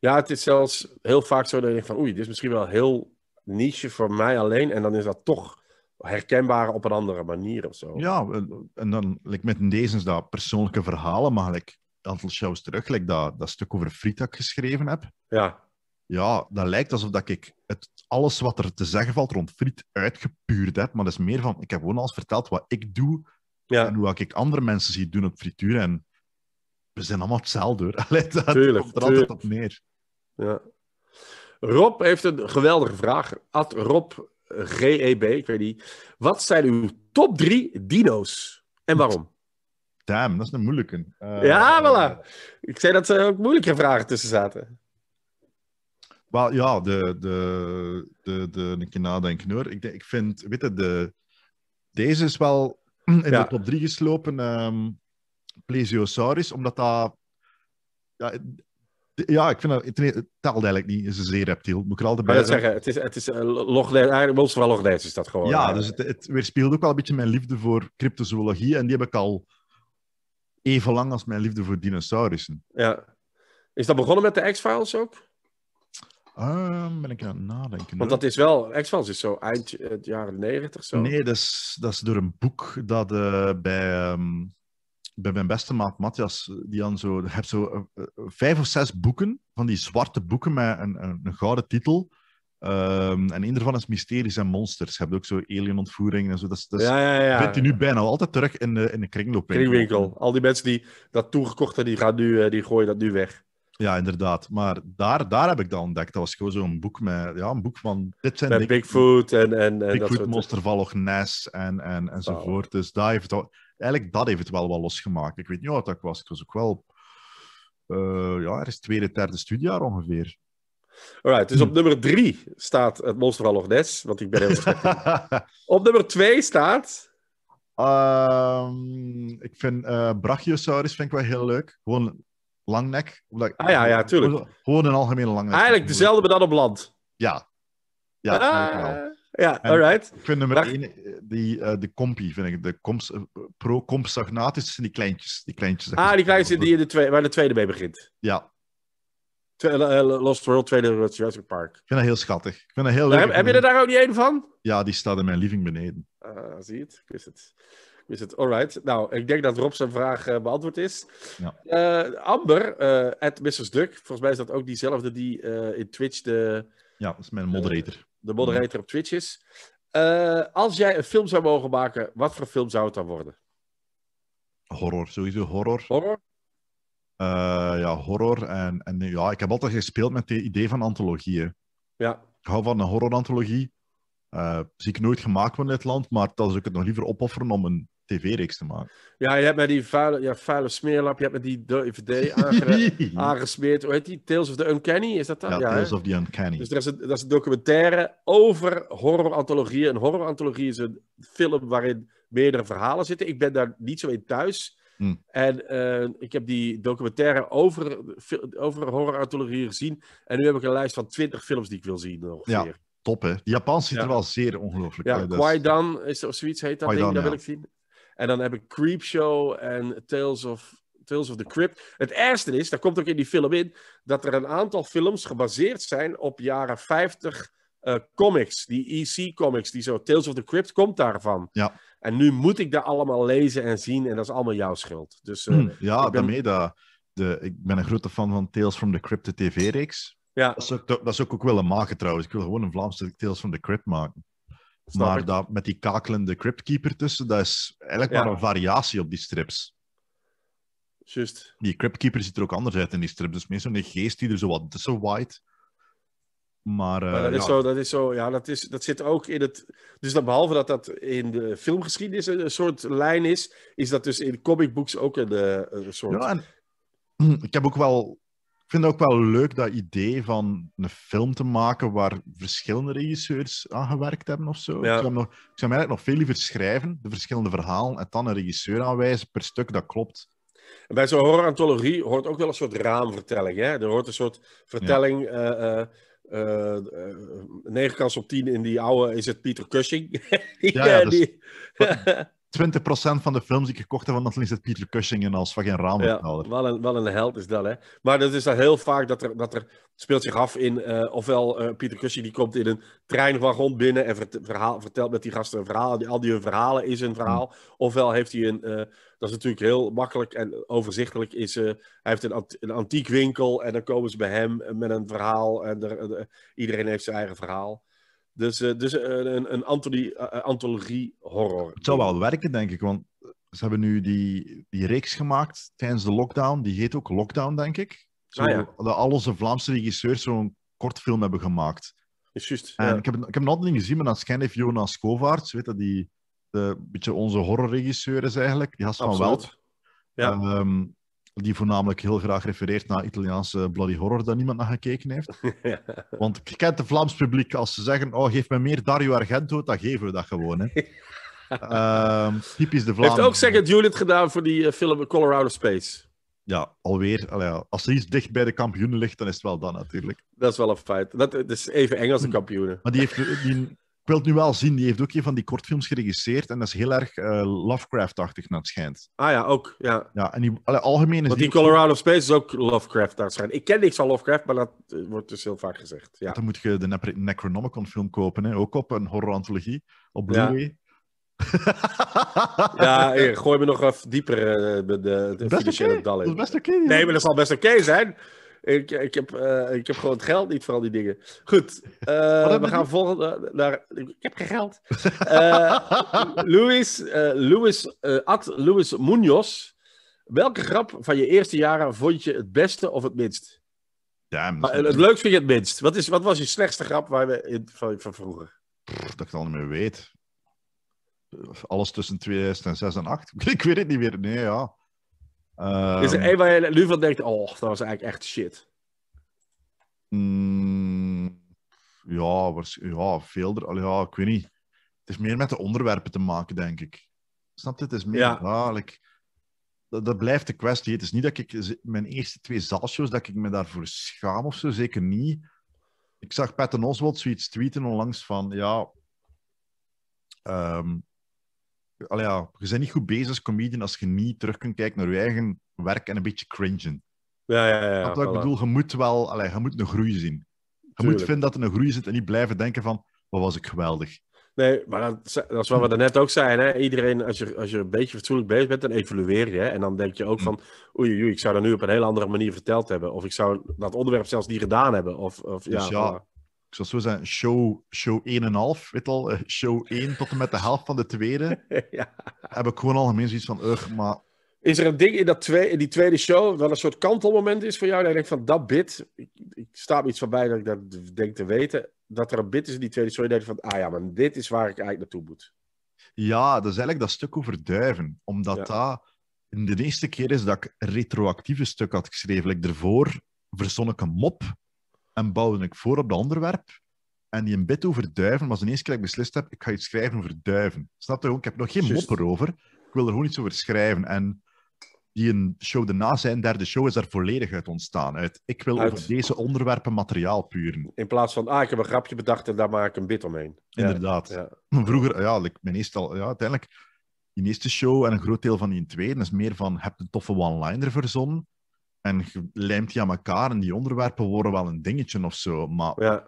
ja, het is zelfs heel vaak zo dat je denkt van oei, dit is misschien wel heel niche voor mij alleen. En dan is dat toch herkenbaar op een andere manier of zo. Ja, en dan like met deze dat persoonlijke verhalen, maar ik aantal shows terug, like dat, dat stuk over friet dat ik geschreven heb. Ja. Ja, dat lijkt alsof dat ik het, alles wat er te zeggen valt rond friet uitgepuurd heb. Maar dat is meer van, ik heb gewoon alles verteld wat ik doe ja. en hoe ik andere mensen zie doen op frituur. En we zijn allemaal hetzelfde hoor. Allee, dat tuurlijk, komt er tuurlijk. altijd op neer. Ja. Rob heeft een geweldige vraag. Ad Rob GEB, ik weet niet. Wat zijn uw top drie dino's en waarom? Damn, dat is een moeilijke. Uh, ja, voilà. Ik zei dat ze ook moeilijke vragen tussen zaten. Wel, ja, de, de, de, de, een keer nadenken hoor. Ik, ik vind, weet je, de, deze is wel in ja. de top 3 geslopen, um, Plesiosaurus, omdat dat... Ja, ja, ik vind dat... Het, het telt eigenlijk niet, het is een zeer reptiel. Moet ik er altijd bij zeggen. Het is, het is uh, eh, loglijst, eh, eigenlijk Wolfs van Loglijst is dat gewoon. Ja, dus het, het weerspiegelt ook wel een beetje mijn liefde voor cryptozoologie. En die heb ik al even lang als mijn liefde voor dinosaurussen. Ja. Is dat begonnen met de X-Files ook? Ehm, ben ik aan het nadenken. Want dat is wel, X-Files is zo eind uh, jaren negentig zo. Nee, dat is, dat is door een boek dat eh, bij, ehm, bij mijn beste maat Matthias, die dan zo, heb zo eh, eh, vijf of zes boeken, van die zwarte boeken met een, een gouden titel. Um, en een daarvan is mysteries en monsters. Je hebt ook zo alien-ontvoeringen en zo. Dat, dat nu bijna altijd terug in de, eh, in de kringloopwinkel. Kringwinkel. Al die mensen die dat toegekocht hebben, die, gaan nu, eh, die gooien dat nu weg. Ja, inderdaad. Maar daar, daar heb ik dat ontdekt. Dat was gewoon zo'n boek met... Ja, een boek van... Dit zijn met Bigfoot en... en, en Bigfoot, Monstervallig Ness en, en, enzovoort. Dus daar heeft eigenlijk dat heeft het wel wat losgemaakt. Ik weet niet wat dat was. Ik was ook wel... Eh, ja, er is tweede, derde studiejaar ongeveer. Alright, dus hm. op nummer drie staat het monster van Loch want ik ben heel slecht. op nummer twee staat... Ehm, ik vind eh, Brachiosaurus vind ik wel heel leuk. Gewoon langnek. Omdat, ah ja, ja, tuurlijk. Gewoon een algemene langnek. Eigenlijk dezelfde, maar dan op land. Ja. Ja, ah, ja alright. Ik vind nummer Brach... één, eh, die, eh, de compi, vind ik. De comps, pro die kleintjes. Die kleintjes ah, die kleintjes die in de tweede, waar de tweede mee begint. Ja, eh, eh, Lost World Tweede Jurassic Park. Ik vind dat heel schattig. Ik vind dat heel leuk. Heb, je er daar ook niet één van? Ja, die staat in mijn living beneden. Ah, zie je het? Ik wist het. Ik wist het. Alright. Nou, ik denk dat Rob zijn vraag eh, beantwoord is. Ja. Amber, at Mrs. Duck. Volgens mij is dat ook diezelfde die in Twitch de... Ja, dat is mijn moderator. de moderator op Twitch is. als jij een film zou mogen maken, wat voor film zou het dan worden? Horror, sowieso horror. Horror? Eh, ja, horror. En, en ja, ik heb altijd gespeeld met het idee van antologieën. Ja. Ik hou van een horrorantologie. Uh, zie ik nooit gemaakt van dit land, maar dat zou ik het nog liever opofferen om een tv-reeks te maken. Ja, je hebt met die vuile, vuile smeerlap, je hebt met die DVD aangesmeerd. Hoe heet die? Tales of the Uncanny, is dat dat? Ja, Tales of the Uncanny. Dus is een, dat is een documentaire over horrorantologieën. Een horrorantologie is een film waarin meerdere verhalen zitten. Ik ben daar niet zo in thuis. Mm. En eh, ik heb die documentaire over, over horrorartillerie gezien. En nu heb ik een lijst van twintig films die ik wil zien. Ongeveer. Ja, top hè. Die Japans ziet er wel zeer ongelooflijk uit. Ja, Quite Dan is of zoiets heet dat ding. Dat wil ik zien. En dan heb ik Creepshow en Tales of Tales of the Crypt. Het ergste is, daar komt ook in die film in, dat er een aantal films gebaseerd zijn op jaren 50 eh, comics, die EC-comics, die zo, Tales of the Crypt komt daarvan. Ja. En nu moet ik dat allemaal lezen en zien en dat is allemaal jouw schuld. Dus, eh, hm. ja, daarmee dat... De, ik ben een grote fan van Tales from the Crypt, de tv-reeks. Ja. Dat, is ook, dat zou ik ook willen maken trouwens. Ik wil gewoon een Vlaamse Tales from the Crypt maken. Snap maar dat, met die kakelende Cryptkeeper tussen, dat is eigenlijk maar een variatie op die strips. Just. Die Cryptkeeper ziet er ook anders uit in die strip. Dus meestal een geest die er zo wat tussen wide. Maar, dat, eh, is zo, dat is zo, ja, dat, is, dat zit ook in het. Dus behalve dat dat in de filmgeschiedenis een, soort lijn is, is dat dus in comic books ook een, eh, soort. Ja, en, ik heb ook wel. Ik vind het ook wel leuk dat idee van een film te maken waar verschillende regisseurs aan gewerkt hebben of zo. Ik, zou nog, ik zou eigenlijk nog veel liever schrijven, de verschillende verhalen, en dan een regisseur aanwijzen per stuk dat klopt. En bij zo'n horrorantologie hoort ook wel een soort raamvertelling. Hè? Er hoort een soort vertelling. Eh, eh, eh, negen kans op tien in die oude is het Pieter Cushing. ja, 20% van de films die ik gekocht heb want dan zit Peter Cushing in als van geen raam Ja, wel een, wel een held is dat, hè. Maar dat is dan heel vaak dat er, dat er speelt zich af in... Eh, ofwel uh, Peter Cushing die komt in een treinwagon binnen en vert, verhaal, vertelt met die gasten een verhaal. Die, al die verhalen is een verhaal. Hmm. Ofwel heeft hij een... Eh, dat is natuurlijk heel makkelijk en overzichtelijk. Is, hij heeft een, een winkel antiekwinkel en dan komen ze bij hem met een verhaal. En er, iedereen heeft zijn eigen verhaal. Dus, eh, dus eh, een, een eh, anthologie, horror. Het zou wel werken, denk ik, want ze hebben nu die, die reeks gemaakt tijdens de lockdown. Die heet ook Lockdown, denk ik. Zo, ah, ja. Dat al onze Vlaamse regisseurs zo'n kort film hebben gemaakt. Is juist. En ik, heb, ik heb nog niet gezien, maar dan even Jonas Kovaerts, weet dat die de, beetje onze horrorregisseur is eigenlijk. Die gast van Welt. Ja. Ehm, die voornamelijk heel graag refereert naar Italiaanse bloody horror dat niemand naar gekeken heeft. Want ik ken het Vlaams publiek, als ze zeggen, oh, geef me meer Dario Argento, dan geven we dat gewoon. Hè. uh, typisch de Vlaamse. Heeft ook Second Unit gedaan voor die eh, film Colorado Space. Ja, alweer. Als er iets dicht bij de kampioenen ligt, dan is het wel dan natuurlijk. Dat is wel een feit. Dat eh, is even eng als kampioenen. Maar die heeft, die, ik wil het nu wel zien. Die heeft ook een van die kortfilms geregisseerd. En dat is heel erg uh, Lovecraft-achtig, naar het schijnt. Ah ja, ook. Ja, ja en die algemeen is. Want die, Colorado Space is ook Lovecraft, naar het schijnt. Ik ken niks van Lovecraft, maar dat eh, wordt dus heel vaak gezegd. Ja. Dan moet je de Necronomicon-film kopen, hè? ook op een horror op Blu-ray. Ja. ja gooi me nog even dieper uh, de, de, financiële dal in. Dat is best oké. nee, maar dat zal best oké zijn. Ik, ik, heb, eh, ik heb gewoon het geld niet voor al die dingen. Goed, eh, we gaan volgen volgende eh, naar... Ik heb geen geld. Louis Louis Luis Munoz. Welke grap van je eerste jaren vond je het beste of het minst? het leukste vind je het minst. Wat, is, wat was je slechtste grap waar we in, van, van vroeger? dat ik het al niet meer weet. Alles tussen 2006 en 8. Ik weet het niet meer. Nee, ja. Um, is er ehm. één waar je van denkt, oh, dat was eigenlijk echt shit? Mm, ja, ja, veel er, ja, ik weet niet. Het is meer met de onderwerpen te maken, denk ik. Snap je? Het is meer, ja. dat, blijft de kwestie. Het is niet dat ik mijn eerste twee zaalshows, dat ik me daarvoor schaam of zo, zeker niet. Ik zag Patton Oswald zoiets tweeten onlangs van, ja, ehm, allee, je bent niet goed bezig als comedian als je niet terug kunt kijken naar je eigen werk en een beetje cringen. Ja, ja, ja. ja ik bedoel, je moet wel allee, je moet een groei zien. Je moet vinden dat er een groei zit en niet blijven denken van, wat was ik geweldig. Nee, maar dat, is wat we net ook zeiden. Hè? Iedereen, als je, als je een beetje fatsoenlijk bezig bent, dan evolueer je. En dan denk je ook mm. van, oei, oei, ik zou dat nu op een heel andere manier verteld hebben. Of ik zou dat onderwerp zelfs niet gedaan hebben. Of, of, ja, dus ja ik zou zo zeggen, show, show 1,5, weet al, eh, show 1 tot en met de helft van de tweede, ja. heb ik gewoon algemeen zoiets van, ugh, maar... Is er een ding in, dat twee, in die tweede show dat een soort kantelmoment is voor jou, dat je denkt van, dat bit, ik, ik sta me iets voorbij dat ik dat denk te weten, dat er een bit is in die tweede show, dat je denkt van, ah ja, maar dit is waar ik eigenlijk naartoe moet. Ja, dat is eigenlijk dat stuk over duiven, omdat ja. dat de eerste keer is dat ik retroactieve stuk had geschreven. Like, ervoor verzon ik een mop en bouwde ik voor op dat onderwerp. En die een bit over duiven was ineens ineens beslist heb, ik ga iets schrijven over duiven. Snap je gewoon? Ik heb nog geen moppen mopper over. Ik wil er gewoon iets over schrijven. En die een show daarna, zijn derde show, is daar volledig uit ontstaan. Uit, ik wil over deze onderwerpen materiaal puren. In plaats van, ah, ik heb een grapje bedacht en daar maak ik een bit omheen. Inderdaad. Ja. Vroeger, ja, mijn eerste, ja, uiteindelijk, die eerste show en een groot deel van die tweede is meer van, heb een toffe one-liner verzonnen en je lijmt die aan elkaar en die onderwerpen worden wel een dingetje of zo. Maar ja.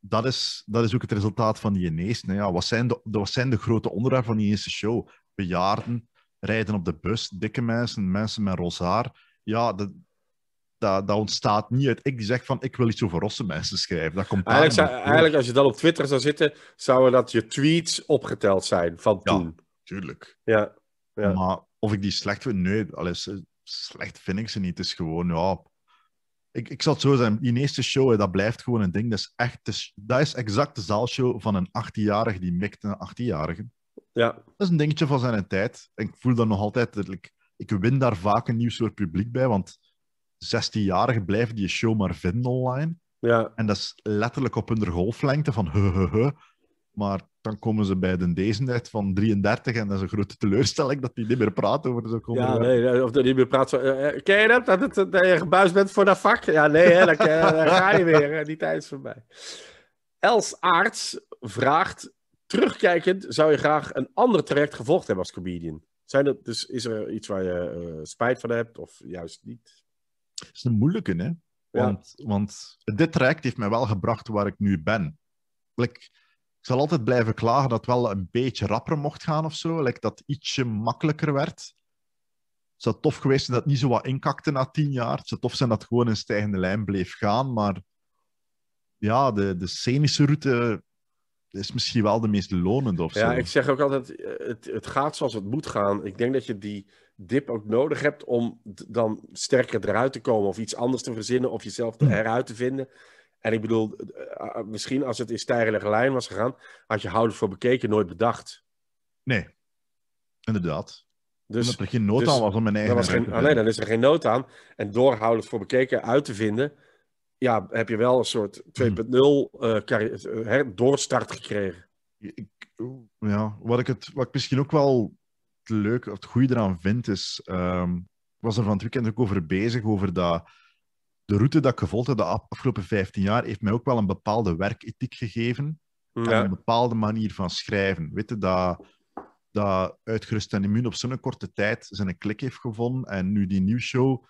dat, is, dat is ook het resultaat van die inezen. Ja, wat, zijn de, wat zijn de grote onderwerpen van die eerste show? Bejaarden, rijden op de bus, dikke mensen, mensen met rozaar. Ja, dat, dat, dat, ontstaat niet uit ik zeg van ik wil iets over rosse mensen schrijven. Dat komt eigenlijk, eigenlijk als je dan op Twitter zou zitten, zouden dat je tweets opgeteld zijn van ja, Tuurlijk. Ja, ja. Maar of ik die slecht vind, nee, alles, slecht vind ik ze niet. Het is gewoon, ja... Ik, ik zal zo zijn, die eerste show, en dat blijft gewoon een ding. Dat is, echt, dat is, dat is exact de zaalshow van een 18-jarige die mikt een 18-jarige. Ja. Dat is een dingetje van zijn tijd. ik voel dat nog altijd. Ik, ik win daar vaak een nieuw soort publiek bij, want 16-jarigen blijven die show maar vinden online. Ja. En dat is letterlijk op hun golflengte van Maar dan komen ze bij de Dezenheid van 33 en dat is een grote teleurstelling dat die niet meer praat over zo'n Ja, nee, of dat niet meer praat. Eh, eh, ken je dat? Dat, het, je gebuisd bent voor dat vak? Ja, nee, hè, eh, ga je weer. Die tijd is voorbij. Els Aarts vraagt, terugkijkend, zou je graag een ander traject gevolgd hebben als comedian? Zijn dat dus is er iets waar je spijt van hebt of juist niet? Het is een moeilijke, hè? Want, want dit traject heeft mij wel gebracht waar ik nu ben zal altijd blijven klagen dat het wel een beetje rapper mocht gaan of zo. Like dat ietsje makkelijker werd. Het zou tof geweest zijn dat het niet zo wat inkakte na tien jaar. Het zou tof zijn dat het gewoon een stijgende lijn bleef gaan. Maar ja, de, de scenische route is misschien wel de meest lonende of zo. Ja, ik zeg ook altijd, eh, het, het gaat zoals het moet gaan. Ik denk dat je die dip ook nodig hebt om dan sterker eruit te komen. Of iets anders te verzinnen of jezelf hmm. eruit te vinden. En ik bedoel, eh, ah, ah, misschien als het in stijgende lijn was gegaan, had je houders voor bekeken nooit bedacht. Nee, inderdaad. Dus, Omdat er geen nood dus aan was om mijn eigen... Was dan is er geen nood aan. En door houders voor bekeken uit te vinden, ja, heb je wel een soort 2.0 hmm. eh, eh, doorstart gekregen. Ik, ja, wat ik, het, wat ik misschien ook wel het leuke of het goede eraan vind, is... Ehm, was er van het weekend ook over bezig, over dat de route dat ik gevolgd heb de afgelopen 15 jaar heeft mij ook wel een bepaalde werkethiek gegeven. En een bepaalde manier van schrijven. Weet je, dat, dat Uitgerust en Immuun op zo'n korte tijd zijn klik heeft gevonden. En nu die nieuwe show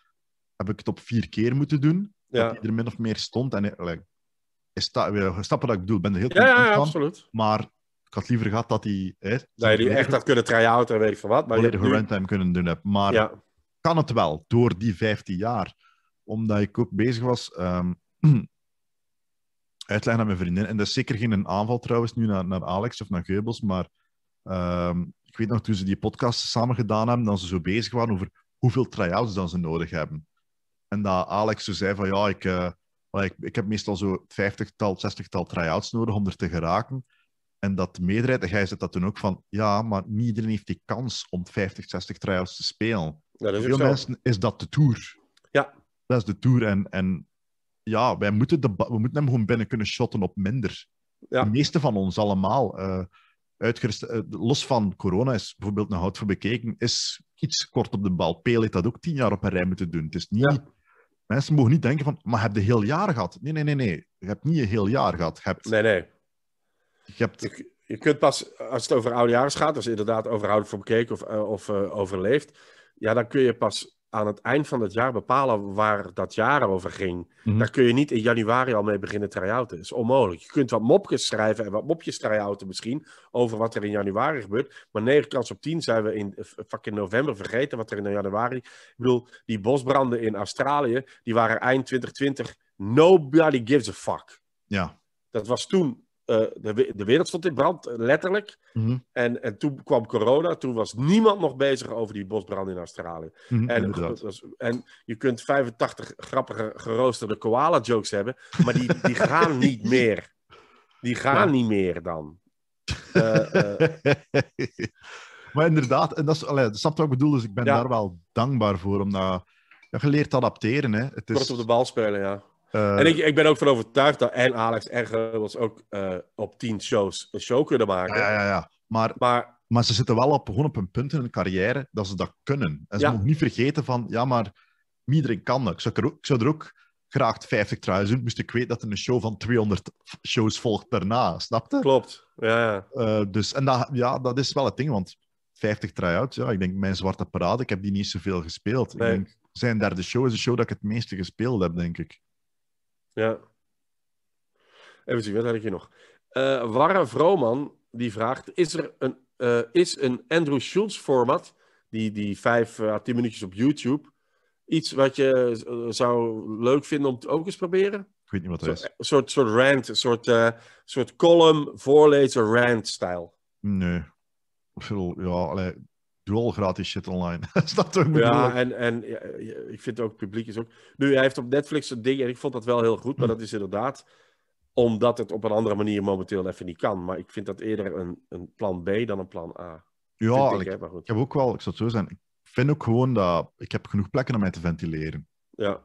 heb ik het op vier keer moeten doen. Dat die er min of meer stond. En like, is dat, wat ik bedoel? ben er heel ja, ja, absoluut. Maar ik had liever gehad dat hij... Hè, dat je die echt had kunnen try-outen en weet ik van wat. Maar je de nu... runtime kunnen doen. heb Maar kan het wel, door die 15 jaar omdat ik ook bezig was. Um, ehm, uitleggen aan mijn vriendin. En dat is zeker geen aanval trouwens nu naar, naar Alex of naar Geubels, maar ehm, ik weet nog toen ze die podcast samen gedaan hebben, dat ze zo bezig waren over hoeveel try-outs dan ze nodig hebben. En dat Alex zo zei van ja, ik, uh, ik, ik heb meestal zo vijftigtal tal tal try-outs nodig om er te geraken. En dat de meerderheid, jij zet dat toen ook van ja, maar niet iedereen heeft die kans om 50, 60 try-outs te spelen. Ja, Veel mensen is dat de tour dat is de Tour. En, en ja, wij moeten, de, we moeten hem gewoon binnen kunnen shotten op minder. Ja. De meeste van ons allemaal. Eh, eh, los van corona is bijvoorbeeld een hout voor bekeken, is iets kort op de bal. Peel heeft dat ook tien jaar op een rij moeten doen. Het is niet... Mensen mogen niet denken van, maar heb je heel jaar gehad? Nee, nee, nee, nee. Je hebt niet een heel jaar gehad. Je hebt... Nee, nee. Je je kunt pas, als het over oudejaars gaat, als je inderdaad overhoudt voor bekeken of, eh, of overleeft, ja, dan kun je pas aan het eind van het jaar bepalen waar dat jaar over ging. Mhm. Daar kun je niet in januari al mee beginnen try Dat is onmogelijk. Je kunt wat mopjes schrijven en wat mopjes try misschien over wat er in januari gebeurt. Maar 9 kans op 10 zijn we in eh, fucking november vergeten wat er in januari... Ik bedoel, die bosbranden in Australië, die waren eind 2020. Nobody gives a fuck. Ja. Dat was toen eh, de, de, wereld stond in brand, letterlijk. Mhm. en, en toen kwam corona, toen was niemand nog bezig over die bosbrand in Australië. Mhm, en, was, en, je kunt 85 grappige geroosterde koala-jokes hebben, maar die, die gaan niet meer. Die gaan niet meer dan. Eh, eh. maar inderdaad, en dat is, allee, wat ik bedoel, dus ik ben daar wel dankbaar voor, omdat ja, je leert adapteren. Hè. Het is... Kort op de bal spelen, ja. Eh, en ik, ik, ben ook van overtuigd dat en Alex en Geubels ook eh, op tien shows een show kunnen maken. Ja, ja, ja. Maar, maar, ze zitten wel op, gewoon op een punt in hun carrière dat ze dat kunnen. En ze ja. moeten niet vergeten van, ja, maar iedereen kan dat. Ik zou er ook, ik zou er ook graag 50 trouwens doen, moest ik weten dat er een show van 200 shows volgt daarna, snapte? Klopt, ja. Eh, dus, en dat, ja, dat is wel het ding, want 50 try-outs, ja, ik denk mijn zwarte parade, ik heb die niet zoveel gespeeld. Ik denk, zijn derde show is de show dat ik het meeste gespeeld heb, denk ik. Ja. Even zien, wat had ik hier nog? Uh, Warren Vrooman die vraagt: Is er een, eh, is een Andrew Schultz format, die, die 5 eh, à tien minuutjes op YouTube, iets wat je zou leuk vinden om het ook eens te proberen? Ik weet niet wat het is. Een soort, soort rant, een soort, soort column voorlezen rant-stijl. Nee. Veel, ja, Doe gratis shit online. Ja, en, en ik vind ook, publiek is ook... Nu, hij heeft op Netflix een ding en ik vond dat wel heel goed. Maar hm. dat is inderdaad omdat het op een andere manier momenteel even niet kan. Maar ik vind dat eerder een, een plan B dan een plan A. Ja, ik, ik, heb ook wel, ik zou het zo zijn, ik vind ook gewoon dat ik heb genoeg plekken om mij te ventileren. Ja.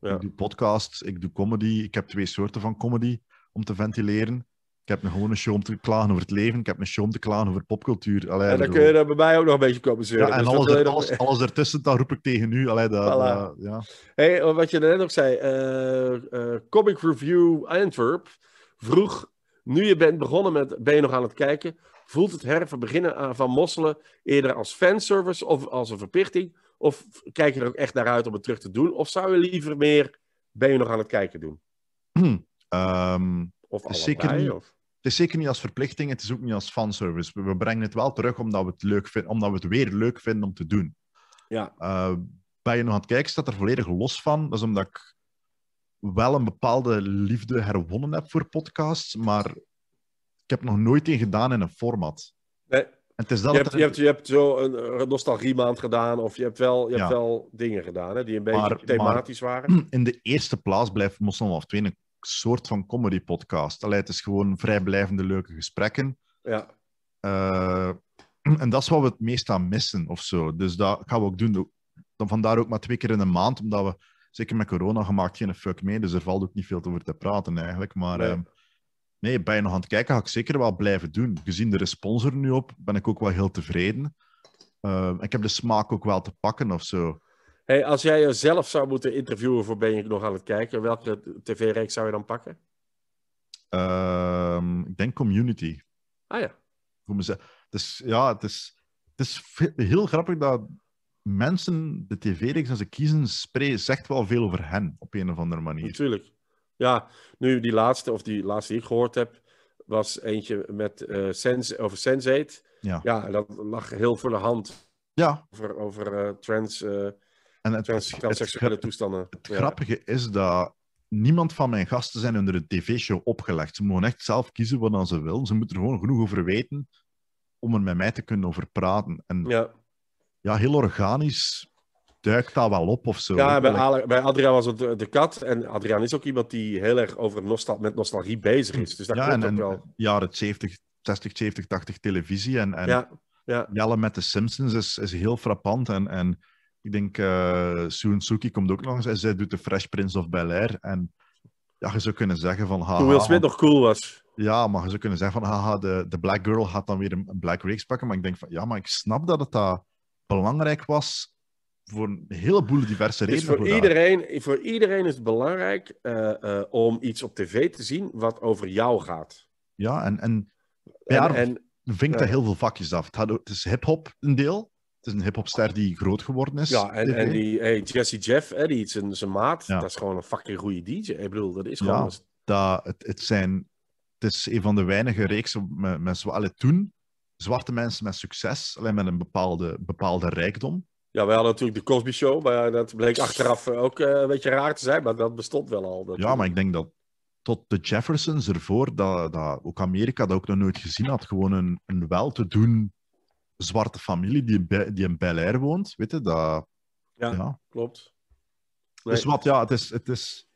ja. Ik doe podcasts, ik doe comedy, ik heb twee soorten van comedy om te ventileren. Ik heb me gewoon een show om te klagen over het leven. Ik heb een show om te klagen over popcultuur. Allee, en dan kun je daar bij mij ook nog een beetje komen zeuren. Ja, en dus alles, er, alles, dan... alles, ertussen, dat roep ik tegen nu. Allee, dat, ja. hey, wat je net nog zei. Eh, eh, comic Review Antwerp vroeg... Nu je bent begonnen met... Ben je nog aan het kijken? Voelt het beginnen aan Van Mosselen eerder als fanservice of als een verplichting? Of kijk je er ook echt naar uit om het terug te doen? Of zou je liever meer... Ben je nog aan het kijken doen? Ehm, of allebei, Of? het is zeker niet als verplichting, het is ook niet als fanservice. We, we brengen het wel terug omdat we het, leuk vinden, omdat we het weer leuk vinden om te doen. Ja. Uh, ben je nog aan het kijken, staat er volledig los van. Dat is omdat ik wel een bepaalde liefde herwonnen heb voor podcasts, maar ik heb nog nooit in gedaan in een format. Nee. het is dat je, hebt, je, hebt, zo een nostalgie maand gedaan, of je hebt wel, je hebt wel dingen gedaan hè, die een beetje thematisch maar, waren. In de eerste plaats blijft Moslim of twee. een soort van comedy podcast. Allee, het is gewoon vrijblijvende leuke gesprekken. Ja. Eh, en dat is wat we het meest aan missen of zo. Dus dat gaan we ook doen. Dan vandaar ook maar twee keer in de maand, omdat we zeker met corona gemaakt geen fuck mee. Dus er valt ook niet veel over te praten eigenlijk. Maar nee, ehm, nee bij nog aan het kijken ga ik zeker wel blijven doen. Gezien de respons er nu op, ben ik ook wel heel tevreden. Ehm, ik heb de smaak ook wel te pakken of zo. Hey, als jij jezelf zou moeten interviewen voor Ben je nog aan het kijken, welke tv-reeks zou je dan pakken? Ehm, ik denk community. Ah ja. Dus ja, het is, het is heel grappig dat mensen de tv-reeks als ze kiezen, zegt wel veel over hen op een of andere manier. Natuurlijk. Ja, nu die laatste, of die laatste die ik gehoord heb, was eentje met, eh, sense, over Sense8. Ja. ja, dat lag heel voor de hand. Ja. Over, over uh, trans... Eh, en het, het, grappige is dat niemand van mijn gasten zijn onder een tv-show opgelegd. Ze mogen echt zelf kiezen wat dan ze wil. Ze moeten er gewoon genoeg over weten om er met mij te kunnen over praten. En ja, ja heel organisch duikt dat wel op of zo. Ja, bij, Adriaan bij was het de, kat. En Adriaan is ook iemand die heel erg over met nostalgie bezig is. Dus dat ja, klopt en, ook wel. Jaren 70, 60, 70, 80 televisie. En, en ja, ja. Jelle met de Simpsons is, is heel frappant. En, en ik denk, uh, eh, Soon Suki komt ook langs en zij doet de Fresh Prince of Bel-Air. En ja, je zou kunnen zeggen van... Haha, Will Smith nog cool was. Ja, maar je zou kunnen zeggen van, haha, de, de Black Girl gaat dan weer een Black Reeks pakken. Maar ik denk van, ja, maar ik snap dat het dat belangrijk was voor een heleboel diverse redenen. voor, voor iedereen, voor iedereen is het belangrijk eh, eh, om iets op tv te zien wat over jou gaat. Ja, en, en, en, en vinkt heel veel vakjes af. Het, had, het is hip-hop een deel het is een hiphopster die groot geworden is. Ja, en, die hey, Jesse Jeff, hè, die, zijn, zijn maat, ja. dat is gewoon een fucking goede DJ. Ik bedoel, dat is gewoon... Ja, dat, het, het, zijn, het is een van de weinige reeksen met, met alle toen zwarte mensen met succes, alleen met een bepaalde, bepaalde rijkdom. Ja, wij hadden natuurlijk de Cosby Show, maar dat bleek achteraf eh, ook eh, een beetje raar te zijn, maar dat bestond wel al. Dat ja, maar ik denk dat tot de Jeffersons ervoor, dat, dat ook Amerika dat ook nog nooit gezien had, gewoon een, een wel te doen zwarte familie die in, die in Bel Air woont. Weet je, dat... Ja, klopt. Nee. wat, ja, het is, het is,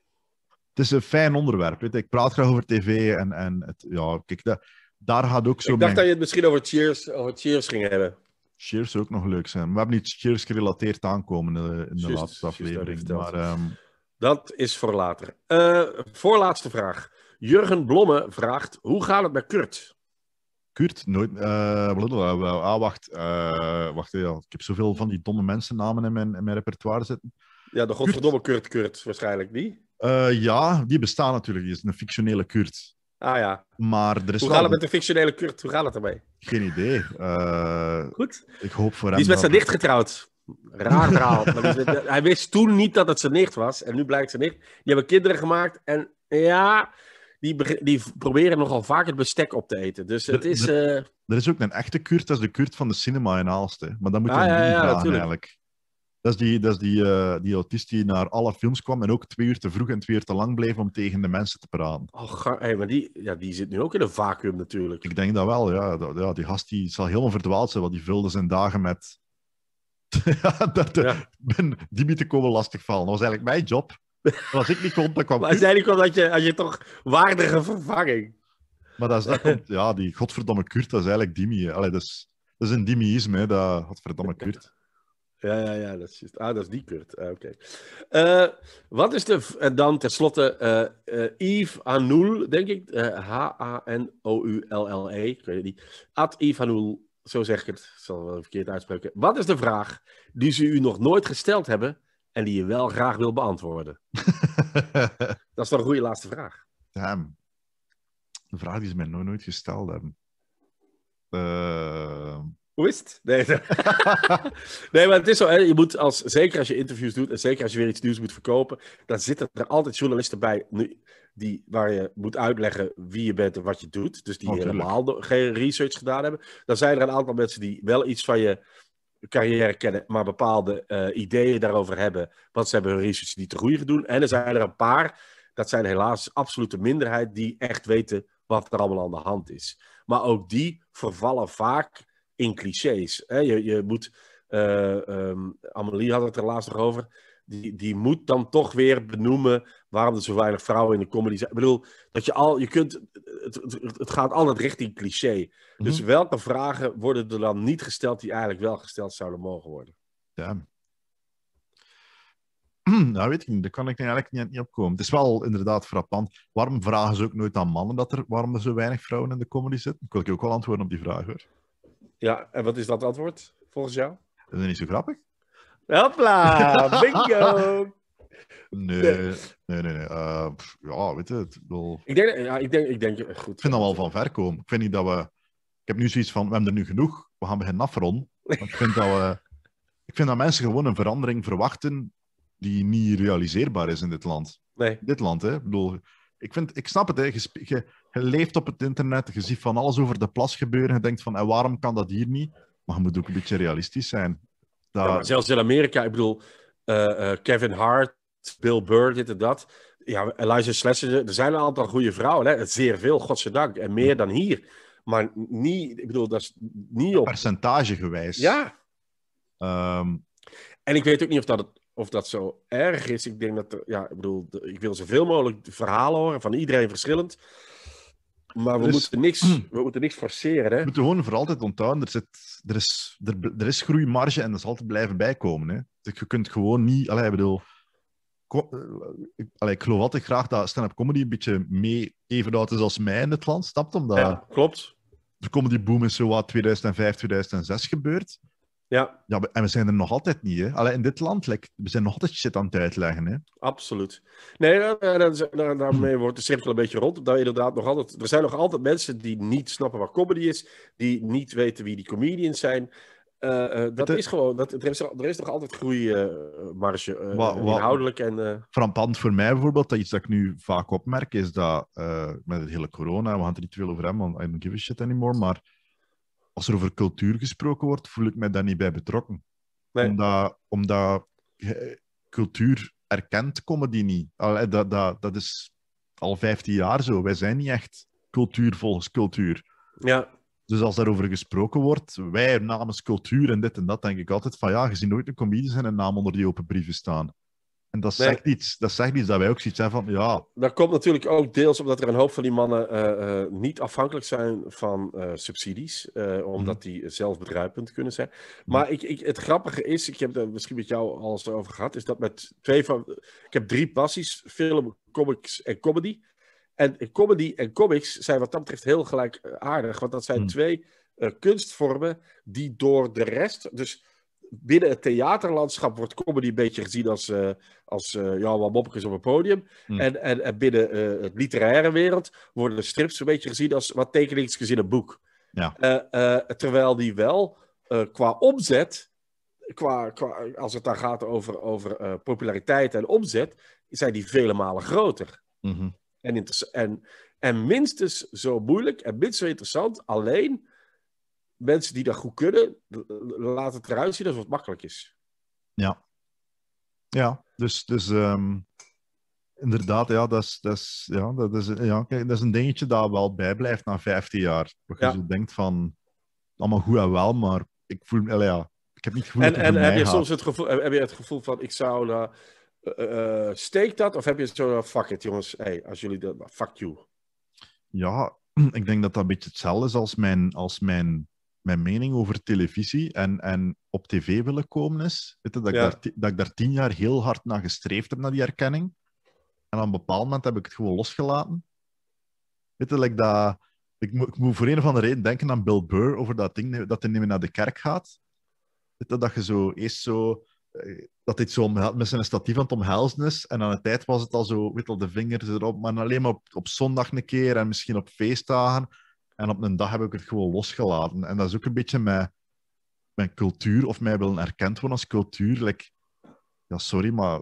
het is een fijn onderwerp. Weet je. Ik praat graag over tv en, en het, ja, kijk, daar gaat ook zo Ik dacht dat je het misschien over Cheers, over cheers ging hebben. Cheers zou ook nog leuk zijn. We hebben niet Cheers gerelateerd aankomen in de, laatste aflevering. Maar, ehm, Dat is voor later. Uh, voorlaatste vraag. Jurgen Blomme vraagt, hoe gaat het met Kurt? Kurt, nooit. Eh, eh, ah, wacht. Eh, wacht ja. Ik heb zoveel van die domme mensennamen in mijn, in mijn repertoire zitten. Ja, de godverdomme Kurt Kurt, waarschijnlijk, die? ja, die bestaan natuurlijk. Die is een fictionele Kurt. Ah ja. Maar er is Hoe gaat het met de fictionele Kurt? Hoe gaat het ermee? Geen idee. Goed. Ik hoop voor hem. Die is met zijn dicht getrouwd. Raar verhaal. hij wist toen niet dat het zijn nicht was. En nu blijkt zijn nicht. Die hebben kinderen gemaakt. En ja, die, die proberen nogal vaak het bestek op te eten. Dus het er, is... Er, eh, er is ook een echte kuurt, dat is de kuurt van de cinema in Aalst. Hè. Maar dat moet je ah, niet ja, gaan, eigenlijk. Dat is, die, dat is die, eh, die autist die naar alle films kwam en ook twee uur te vroeg en twee uur te lang bleef om tegen de mensen te praten. Oh, ga, maar die, ja, die zit nu ook in een vacuüm natuurlijk. Ik denk dat wel, ja. ja die gast die zal helemaal verdwaald zijn, want die vulde zijn dagen met... ja, dat, eh, die te komen lastigvallen. Dat was eigenlijk mijn job. als ik niet kon, dan kwam. Maar uiteindelijk kwam dat je, als je toch waardige vervanging. Maar dat, is, dat komt, ja, die godverdomme Kurt, dat is eigenlijk Dimi. dat, is, dat is een Dimiïsme, dat godverdomme Kurt. Ja, ja, ja, dat is Ah, dat is die Kurt. Ah, oké. Eh, wat is de... En dan tenslotte uh, uh, Yves Anoul, denk ik. H-A-N-O-U-L-L-E. Ik weet het niet. Ad Yves Anoul, zo zeg ik het. Ik zal het wel verkeerd uitspreken. Wat is de vraag die ze u nog nooit gesteld hebben, en die je wel graag wil beantwoorden? dat is toch een goede laatste vraag. Ja, de vraag die ze mij nooit, nooit gesteld hebben. Uh... Hoe is het? Nee, nee, maar het is zo. Je moet als, zeker als je interviews doet en zeker als je weer iets nieuws moet verkopen, dan zitten er altijd journalisten bij die, waar je moet uitleggen wie je bent en wat je doet. Dus die oh, helemaal geen research gedaan hebben. Dan zijn er een aantal mensen die wel iets van je carrière kennen, maar bepaalde eh, ideeën daarover hebben, want ze hebben hun research niet te groeien doen. En er zijn er een paar, dat zijn helaas absolute minderheid, die echt weten wat er allemaal aan de hand is. Maar ook die vervallen vaak in clichés. Hè? Je, je moet, uh, Amelie had het er laatst nog over, die, die moet dan toch weer benoemen waarom er zo weinig vrouwen in de comedy zijn. Ik bedoel, dat je al, je kunt, het, het, het gaat altijd richting cliché. Dus mhm. welke vragen worden er dan niet gesteld die eigenlijk wel gesteld zouden mogen worden? Ja. Nou, weet ik niet. Daar kan ik eigenlijk niet, niet op komen. Het is wel inderdaad frappant. Waarom vragen ze ook nooit aan mannen dat er, waarom er zo weinig vrouwen in de comedy zitten? Ik wil je ook wel antwoorden op die vraag, hoor. Ja, en wat is dat antwoord, volgens jou? Dat is niet zo grappig. Hopla, bingo! Nee, nee, nee. nee. Eh, ja, weet je, het, ik, denk, ja, ik, denk, ik denk, eh, goed. Ik vind dat wel van ver komen. Ik vind niet dat we... Ik heb nu zoiets van, we hebben er nu genoeg, we gaan beginnen afronden. ik vind dat we... Ik vind dat mensen gewoon een verandering verwachten die niet realiseerbaar is in dit land. Nee. dit land, hè. Ik bedoel, ik, vind, ik snap het, hè. Je, je, leeft op het internet, je ziet van alles over de plas gebeuren. Je denkt van, en waarom kan dat hier niet? Maar je moet ook een beetje realistisch zijn. Dat... Ja, zelfs in Amerika, ik bedoel, eh, Kevin Hart, Bill Burr, dit en dat. Ja, Eliza Schlesinger, er zijn een aantal goede vrouwen. Hè? Zeer veel, godzijdank. En meer dan hier. Maar niet, ik bedoel, dat is niet op... Percentage gewijs. Ja. Ehm, en ik weet ook niet of dat, of dat zo erg is. Ik denk dat, ja, ik bedoel, ik wil zoveel mogelijk verhalen horen van iedereen verschillend. Maar we, moeten niks, hmm. we moeten niks forceren. Hè? We moeten gewoon voor altijd onthouden, er, zit, er, is, er, er is groeimarge en dat zal altijd blijven bijkomen. Hè? Dus je kunt gewoon niet... Allee, ik bedoel, eh, allee, ik geloof altijd graag dat stand-up comedy een beetje mee even oud is als mij in het land. Snapt omdat... klopt. De comedy boom is zo wat 2005, 2006 gebeurd. Ja. ja. En we zijn er nog altijd niet. Hè? Allee, in dit land, like, we zijn nog altijd shit aan het uitleggen. Hè? Absoluut. Nee, daarmee wordt de cirkel een beetje rond. Dat inderdaad nog altijd, er zijn nog altijd mensen die niet snappen wat comedy is, die niet weten wie die comedians zijn. Eh, eh, dat is gewoon, dat, er, is, er toch altijd groeimarge, eh, marge wat, inhoudelijk en... Uh... voor mij bijvoorbeeld, dat iets dat ik nu vaak opmerk, is dat met het hele corona, we gaan er niet veel over hebben, want I don't give a shit anymore, maar als er over cultuur gesproken wordt, voel ik mij daar niet bij betrokken. Nee. Omdat, omdat cultuur erkent comedy niet. dat, dat, dat is al 15 jaar zo. Wij zijn niet echt cultuur volgens cultuur. Ja. Dus als daarover gesproken wordt, wij namens cultuur en dit en dat, denk ik altijd van ja, gezien nooit een comedian zijn een naam onder die open brieven staan. En dat zegt, iets, dat zegt iets dat wij ook zoiets zijn van ja. Dat komt natuurlijk ook deels omdat er een hoop van die mannen eh, eh, niet afhankelijk zijn van eh, subsidies, omdat mhm. die zelf kunnen zijn. Mhm. Maar ik, ik, het grappige is, ik heb het misschien met jou al eens over gehad, is dat met twee van. Ik heb drie passies: film, comics en comedy. En comedy en comics zijn wat dat betreft heel gelijkaardig. Eh, want dat zijn hmm. twee eh, kunstvormen die door de rest. Dus binnen het theaterlandschap wordt comedy een beetje gezien als. Uh, als ja, wat mopjes op een podium. Hmm. En, en, binnen het literaire wereld worden strips een beetje gezien als wat tekeningsjes in een boek. terwijl die wel qua omzet. Qua, qua, als het dan gaat over, over populariteit en omzet, zijn die vele malen groter. Mm en, en, en minstens zo moeilijk en minstens zo interessant. Alleen mensen die dat goed kunnen, laten het eruit zien dat het wat makkelijk is. Ja. Ja, dus, dus ehm, inderdaad, ja, dat is, dat, is, ja, dat, is, ja kijk, dat is een dingetje dat wel bijblijft na 15 jaar. Dat je denkt van, allemaal goed en wel, maar ik voel, ja, ik heb niet het gevoel en, het En heb je soms het gevoel, heb je het gevoel van, ik zou... Eh, Steek eh, eh, eh, steekt dat? Of heb je zo, fuck it jongens, hey, als jullie dat, fuck you. Ja, ik denk dat dat een beetje hetzelfde is als mijn, als mijn, mijn mening over televisie en, en op tv willen komen is. Weet je, dat, ik daar, dat ik daar tien jaar heel hard naar gestreefd heb, naar die erkenning. En op een bepaald moment heb ik het gewoon losgelaten. Weet je, dat, ik, ik, moet voor een of andere reden denken aan Bill Burr over dat ding dat hij niet meer naar de kerk gaat. Weet je, dat je zo eerst zo dat dit zo met zijn statief aan het omhelzen is. En aan de tijd was het al zo, weet de vingers erop. Maar alleen maar op, op zondag een keer en misschien op feestdagen. En op een dag heb ik het gewoon losgeladen En dat is ook een beetje mijn, mijn cultuur, of mij willen erkend worden als cultuur. ja, sorry, maar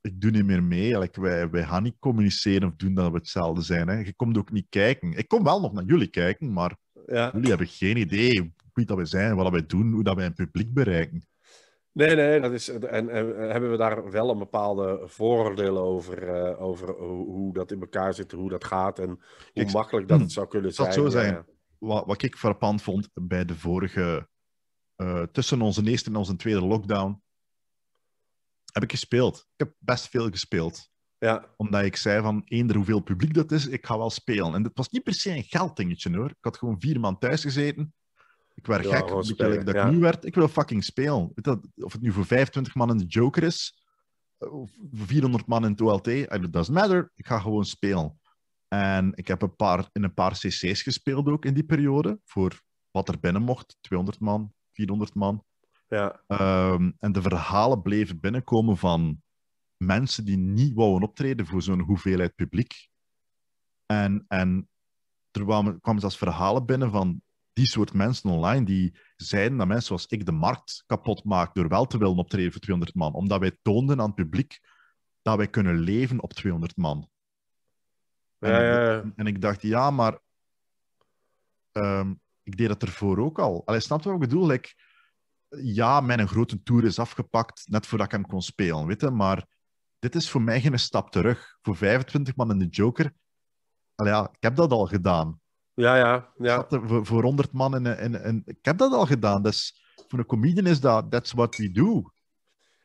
ik doe niet meer mee. Like, wij, wij gaan niet communiceren of doen dat we hetzelfde zijn. Hè. Je komt ook niet kijken. Ik kom wel nog naar jullie kijken, maar ja. jullie hebben geen idee wie dat we zijn, wat dat wij doen, hoe dat wij een publiek bereiken. Nee, nee, dat is, en, eh, hebben we daar wel een bepaalde vooroordeel over, eh, over hoe, dat in elkaar zit, hoe dat gaat en hoe makkelijk dat het hm, zou kunnen zijn. Dat zou zijn. Wat, wat, ik verpand vond bij de vorige, eh, tussen onze eerste en onze tweede lockdown, heb ik gespeeld. Ik heb best veel gespeeld. Ja. Omdat ik zei van, eender hoeveel publiek dat is, ik ga wel spelen. En dat was niet per se een gelddingetje hoor. Ik had gewoon vier man thuis gezeten. Ik werd ja, gek, ik dat ik nu werd. Ik wil fucking spelen. of het nu voor 25 man in de Joker is, eh, of 400 man in het OLT, eh, it doesn't matter. Ik ga gewoon spelen. En ik heb een paar, in een paar cc's gespeeld ook in die periode, voor wat er binnen mocht. 200 man, 400 man. Ja. Ehm, en de verhalen bleven binnenkomen van mensen die niet wouden optreden voor zo'n hoeveelheid publiek. En, en er kwamen, kwamen zelfs verhalen binnen van die soort mensen online die zijn, dat mensen zoals ik de markt kapot maak door wel te willen optreden voor 200 man. Omdat wij toonden aan het publiek dat wij kunnen leven op 200 man. En, ja, ja, en ik dacht, ja, maar ehm, ik deed dat ervoor ook al. Allee, snap je wat ik bedoel? ja, mijn grote tour is afgepakt net voordat ik hem kon spelen, weet je? maar dit is voor mij geen stap terug. Voor 25 man in de Joker, allee, ja, ik heb dat al gedaan. Ja, ja. ja. Voor, honderd 100 man in, in, Ik heb dat al gedaan. Dus voor een comedian is dat that's what we do.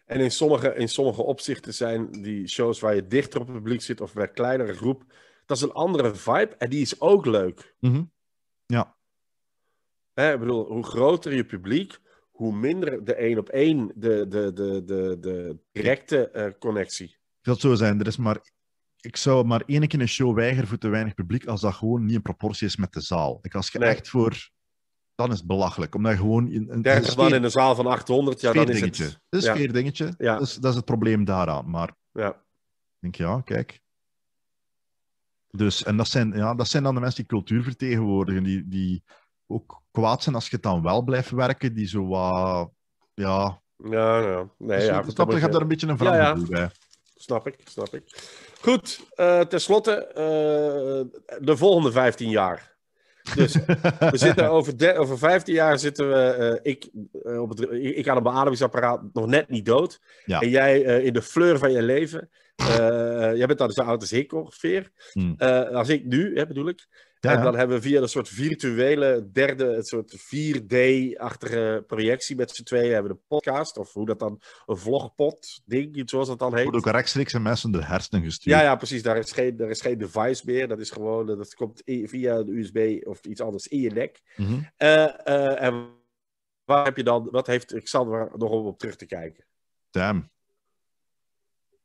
En in sommige, in sommige opzichten zijn die shows waar je dichter op het publiek zit of bij een kleinere groep, dat is een andere vibe en die is ook leuk. Mhm. Ja. Hè, ik bedoel, hoe groter je publiek, hoe minder de één op één de, de, de, de, de directe eh, connectie. Dat zou zijn. Er is maar ik zou maar één keer een show weigeren voor te weinig publiek als dat gewoon niet in proportie is met de zaal. Ik, als je echt voor... Dan is het belachelijk, omdat je gewoon... in, een, 30 in een zaal van 800, ja, dan is het... Dat is ja. dingetje. Dat, is, dat is het probleem daaraan. Maar ja. ik denk, ja, kijk, dus, en dat zijn, ja, dat zijn dan de mensen die cultuur vertegenwoordigen, die, die ook kwaad zijn als je het dan wel blijft werken, die zo wat, ja... Ja, ja. Nee, dus ja, ik heb daar een beetje een verandering ja, bij. Snap ik, snap ik. Goed, uh, tenslotte uh, de volgende 15 jaar. Dus we zitten over, over 15 jaar zitten we, uh, ik, uh, op het, ik aan een beademingsapparaat nog net niet dood. En jij uh, in de fleur van je leven. jij bent dan zo oud als ik ongeveer. Hmm. als ik nu, hè, bedoel ik. Ja, En dan hebben we via een soort virtuele derde, een soort 4D-achtige projectie met z'n tweeën, hebben we de podcast, of hoe dat dan, een vlogpot, ding, zoals dat dan heet. Wordt ook rechtstreeks aan mensen de hersenen gestuurd. Ja, ja, precies. Daar is geen, daar is geen device meer. Dat is gewoon, dat komt via de USB of iets anders in je nek. Mhm. Eh, eh, en waar heb je dan, wat heeft Xander nog om op terug te kijken? Damn.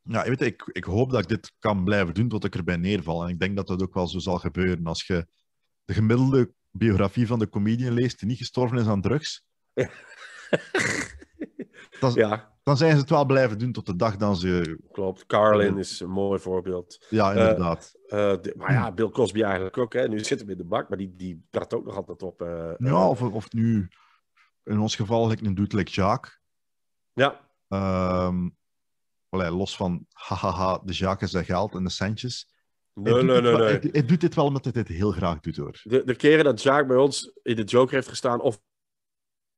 Ja, weet ik, ik hoop dat ik dit kan blijven doen tot ik erbij neerval. En ik denk dat dat ook wel zo zal gebeuren. Als je de gemiddelde biografie van de comedian leest die niet gestorven is aan drugs, ja. dan, zijn ze het wel blijven doen tot de dag dan ze... Klopt, Carlin is een mooi voorbeeld. Ja, eh, inderdaad. Eh, maar ja, Bill Cosby eigenlijk ook. Hè. Nu zit hem in de bak, maar die, die praat ook nog altijd op. Eh, ja, of, of nu in ons geval ik een doet like Jacques Ja. Ehm, los van hahaha, de Jacques, zijn geld en de centjes. Nee, nee, nee, wel, nee. doet dit wel omdat hij dit heel graag doet, hoor. De, de keren dat Jacques bij ons in de Joker heeft gestaan, of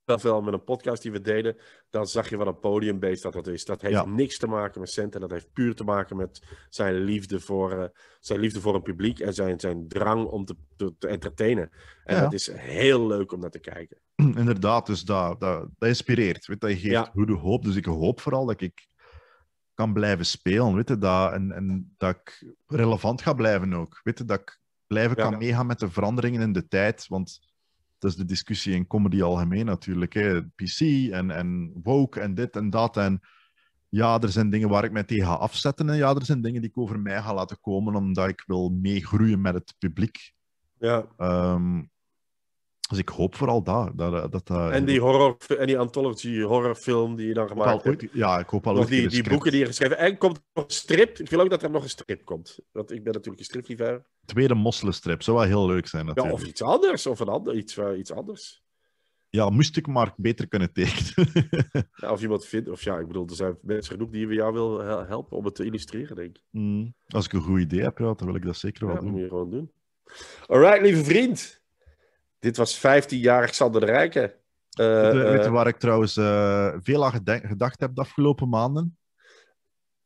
wel met een podcast die we deden, dan zag je wat een podiumbeest dat dat is. Dat heeft niks te maken met centen, dat heeft puur te maken met zijn liefde voor, uh, zijn liefde voor een publiek en zijn, zijn drang om te, te, entertainen. En dat is heel leuk om naar te kijken. Inderdaad, dus dat, dat, dat inspireert. Weet, dat geeft goede hoop, dus ik hoop vooral dat ik blijven spelen. Weet je, dat, en, en dat ik relevant ga blijven ook. Weet je, dat ik blijven kan meegaan met de veranderingen in de tijd. Want dat is de discussie in comedy algemeen natuurlijk. Hè. PC en, en woke en dit en dat. En ja, er zijn dingen waar ik mij tegen ga afzetten. En ja, er zijn dingen die ik over mij ga laten komen, omdat ik wil meegroeien met het publiek. Ja. Ehm, dus ik hoop vooral daar. Dat, eh, dat, eh, en, die horror, en die anthology horrorfilm die je dan gemaakt hebt. Ja, ik hoop al Of die, die boeken die je geschreven En komt nog een strip. Ik wil ook dat er nog een strip komt. Want ik ben natuurlijk een verder. Tweede mosselenstrip. Zou wel heel leuk zijn natuurlijk. Ja, of iets anders. Of een ander, iets, eh, iets anders. Ja, moest ik maar beter kunnen tekenen. ja, of iemand vindt... Of ja, ik bedoel, er zijn mensen genoeg die we jou wil helpen om het te illustreren, denk ik. Mm. als ik een goed idee heb, dan wil ik dat zeker wel doen. Ja, moet je gewoon doen. Alright, lieve vriend. Dit was 15-jarig Sander Rijken. Eh, eh, waar ik trouwens eh, veel aan gedacht heb de afgelopen maanden?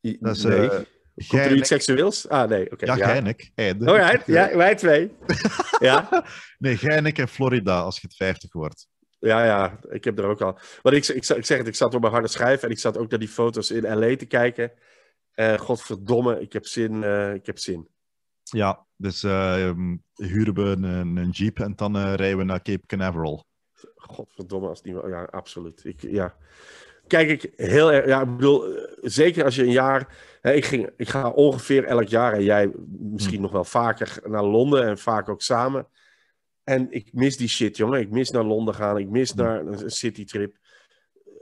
dat is, Komt er iets seksueels? Ah, nee. oké. ja, ja, oh, ja, wij twee. ja. Nee, Geinik en Florida als je het 50 wordt. Ja, ja, ik heb er ook al. Want ik, ik, ik zeg het, ik zat op mijn harde schijf en ik zat ook naar die foto's in LA te kijken. godverdomme, ik heb zin. ik heb zin. Ja, dus eh, ehm, huren we een, een, jeep en dan eh, rijden we naar Cape Canaveral. Godverdomme, als die, Ja, absoluut. Ik, ja. Kijk ik heel erg. Ja, ik bedoel, eh, zeker als je een jaar. Hè, ik, ging, ik ga ongeveer elk jaar en jij misschien hmm. nog wel vaker naar Londen en vaak ook samen. En ik mis die shit, jongen. Ik mis naar Londen gaan. Ik mis hmm. naar een citytrip.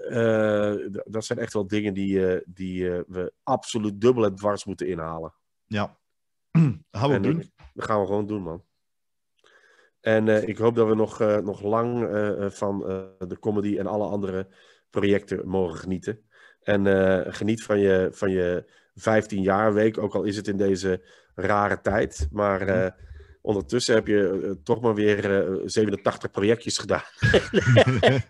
Uh, dat zijn echt wel dingen die, die we absoluut dubbel en dwars moeten inhalen. Ja, gaan we en, doen. Dat gaan we gewoon doen, man. En eh, ik hoop dat we nog, eh, nog lang eh, van de comedy en alle andere projecten mogen genieten. En geniet van je, van je 15 jaar week, ook al is het in deze rare tijd. Maar mhm. ondertussen heb je toch maar weer 87 projectjes gedaan.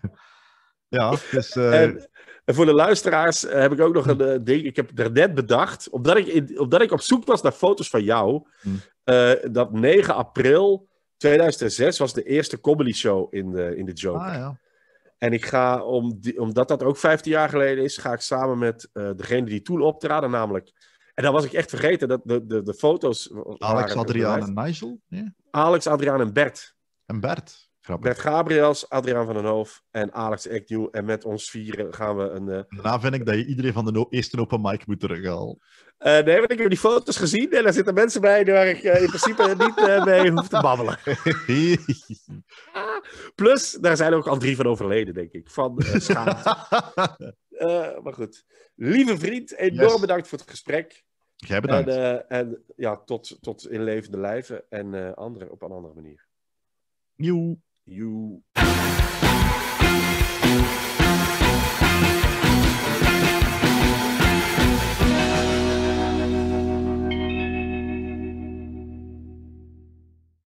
ja, dus... En, en voor de luisteraars eh, heb ik ook nog hm. een eh, ding. Ik heb er net bedacht, omdat ik, omdat ik op zoek was naar foto's van jou, hm. eh, dat 9 april 2006 was de eerste comedy show in de, in de Joker. Ah, ja. En ik ga, om omdat dat ook 15 jaar geleden is, ga ik samen met degene die toen optraden, namelijk. En dan was ik echt vergeten dat de, de, de foto's. Alex, Adriaan en Nigel? Yeah. Alex, Adriaan en Bert. En Bert met Bert Gabriels, Adriaan van den Hoof en Alex Eknieuw. En met ons vieren gaan we een... Eh, Daarna vind ik dat je iedereen van de no eerste open mic moet terughalen. Uh, nee, want ik heb die foto's gezien en daar zitten mensen bij waar ik eh, in principe niet mee hoef te babbelen. Plus, daar zijn ook al drie van overleden, denk ik. Van schaamte. maar goed. Lieve vriend, enorm bedankt voor het gesprek. Jij bedankt. En, en ja, tot, tot in levende lijven en andere, op een andere manier. Nieuw. you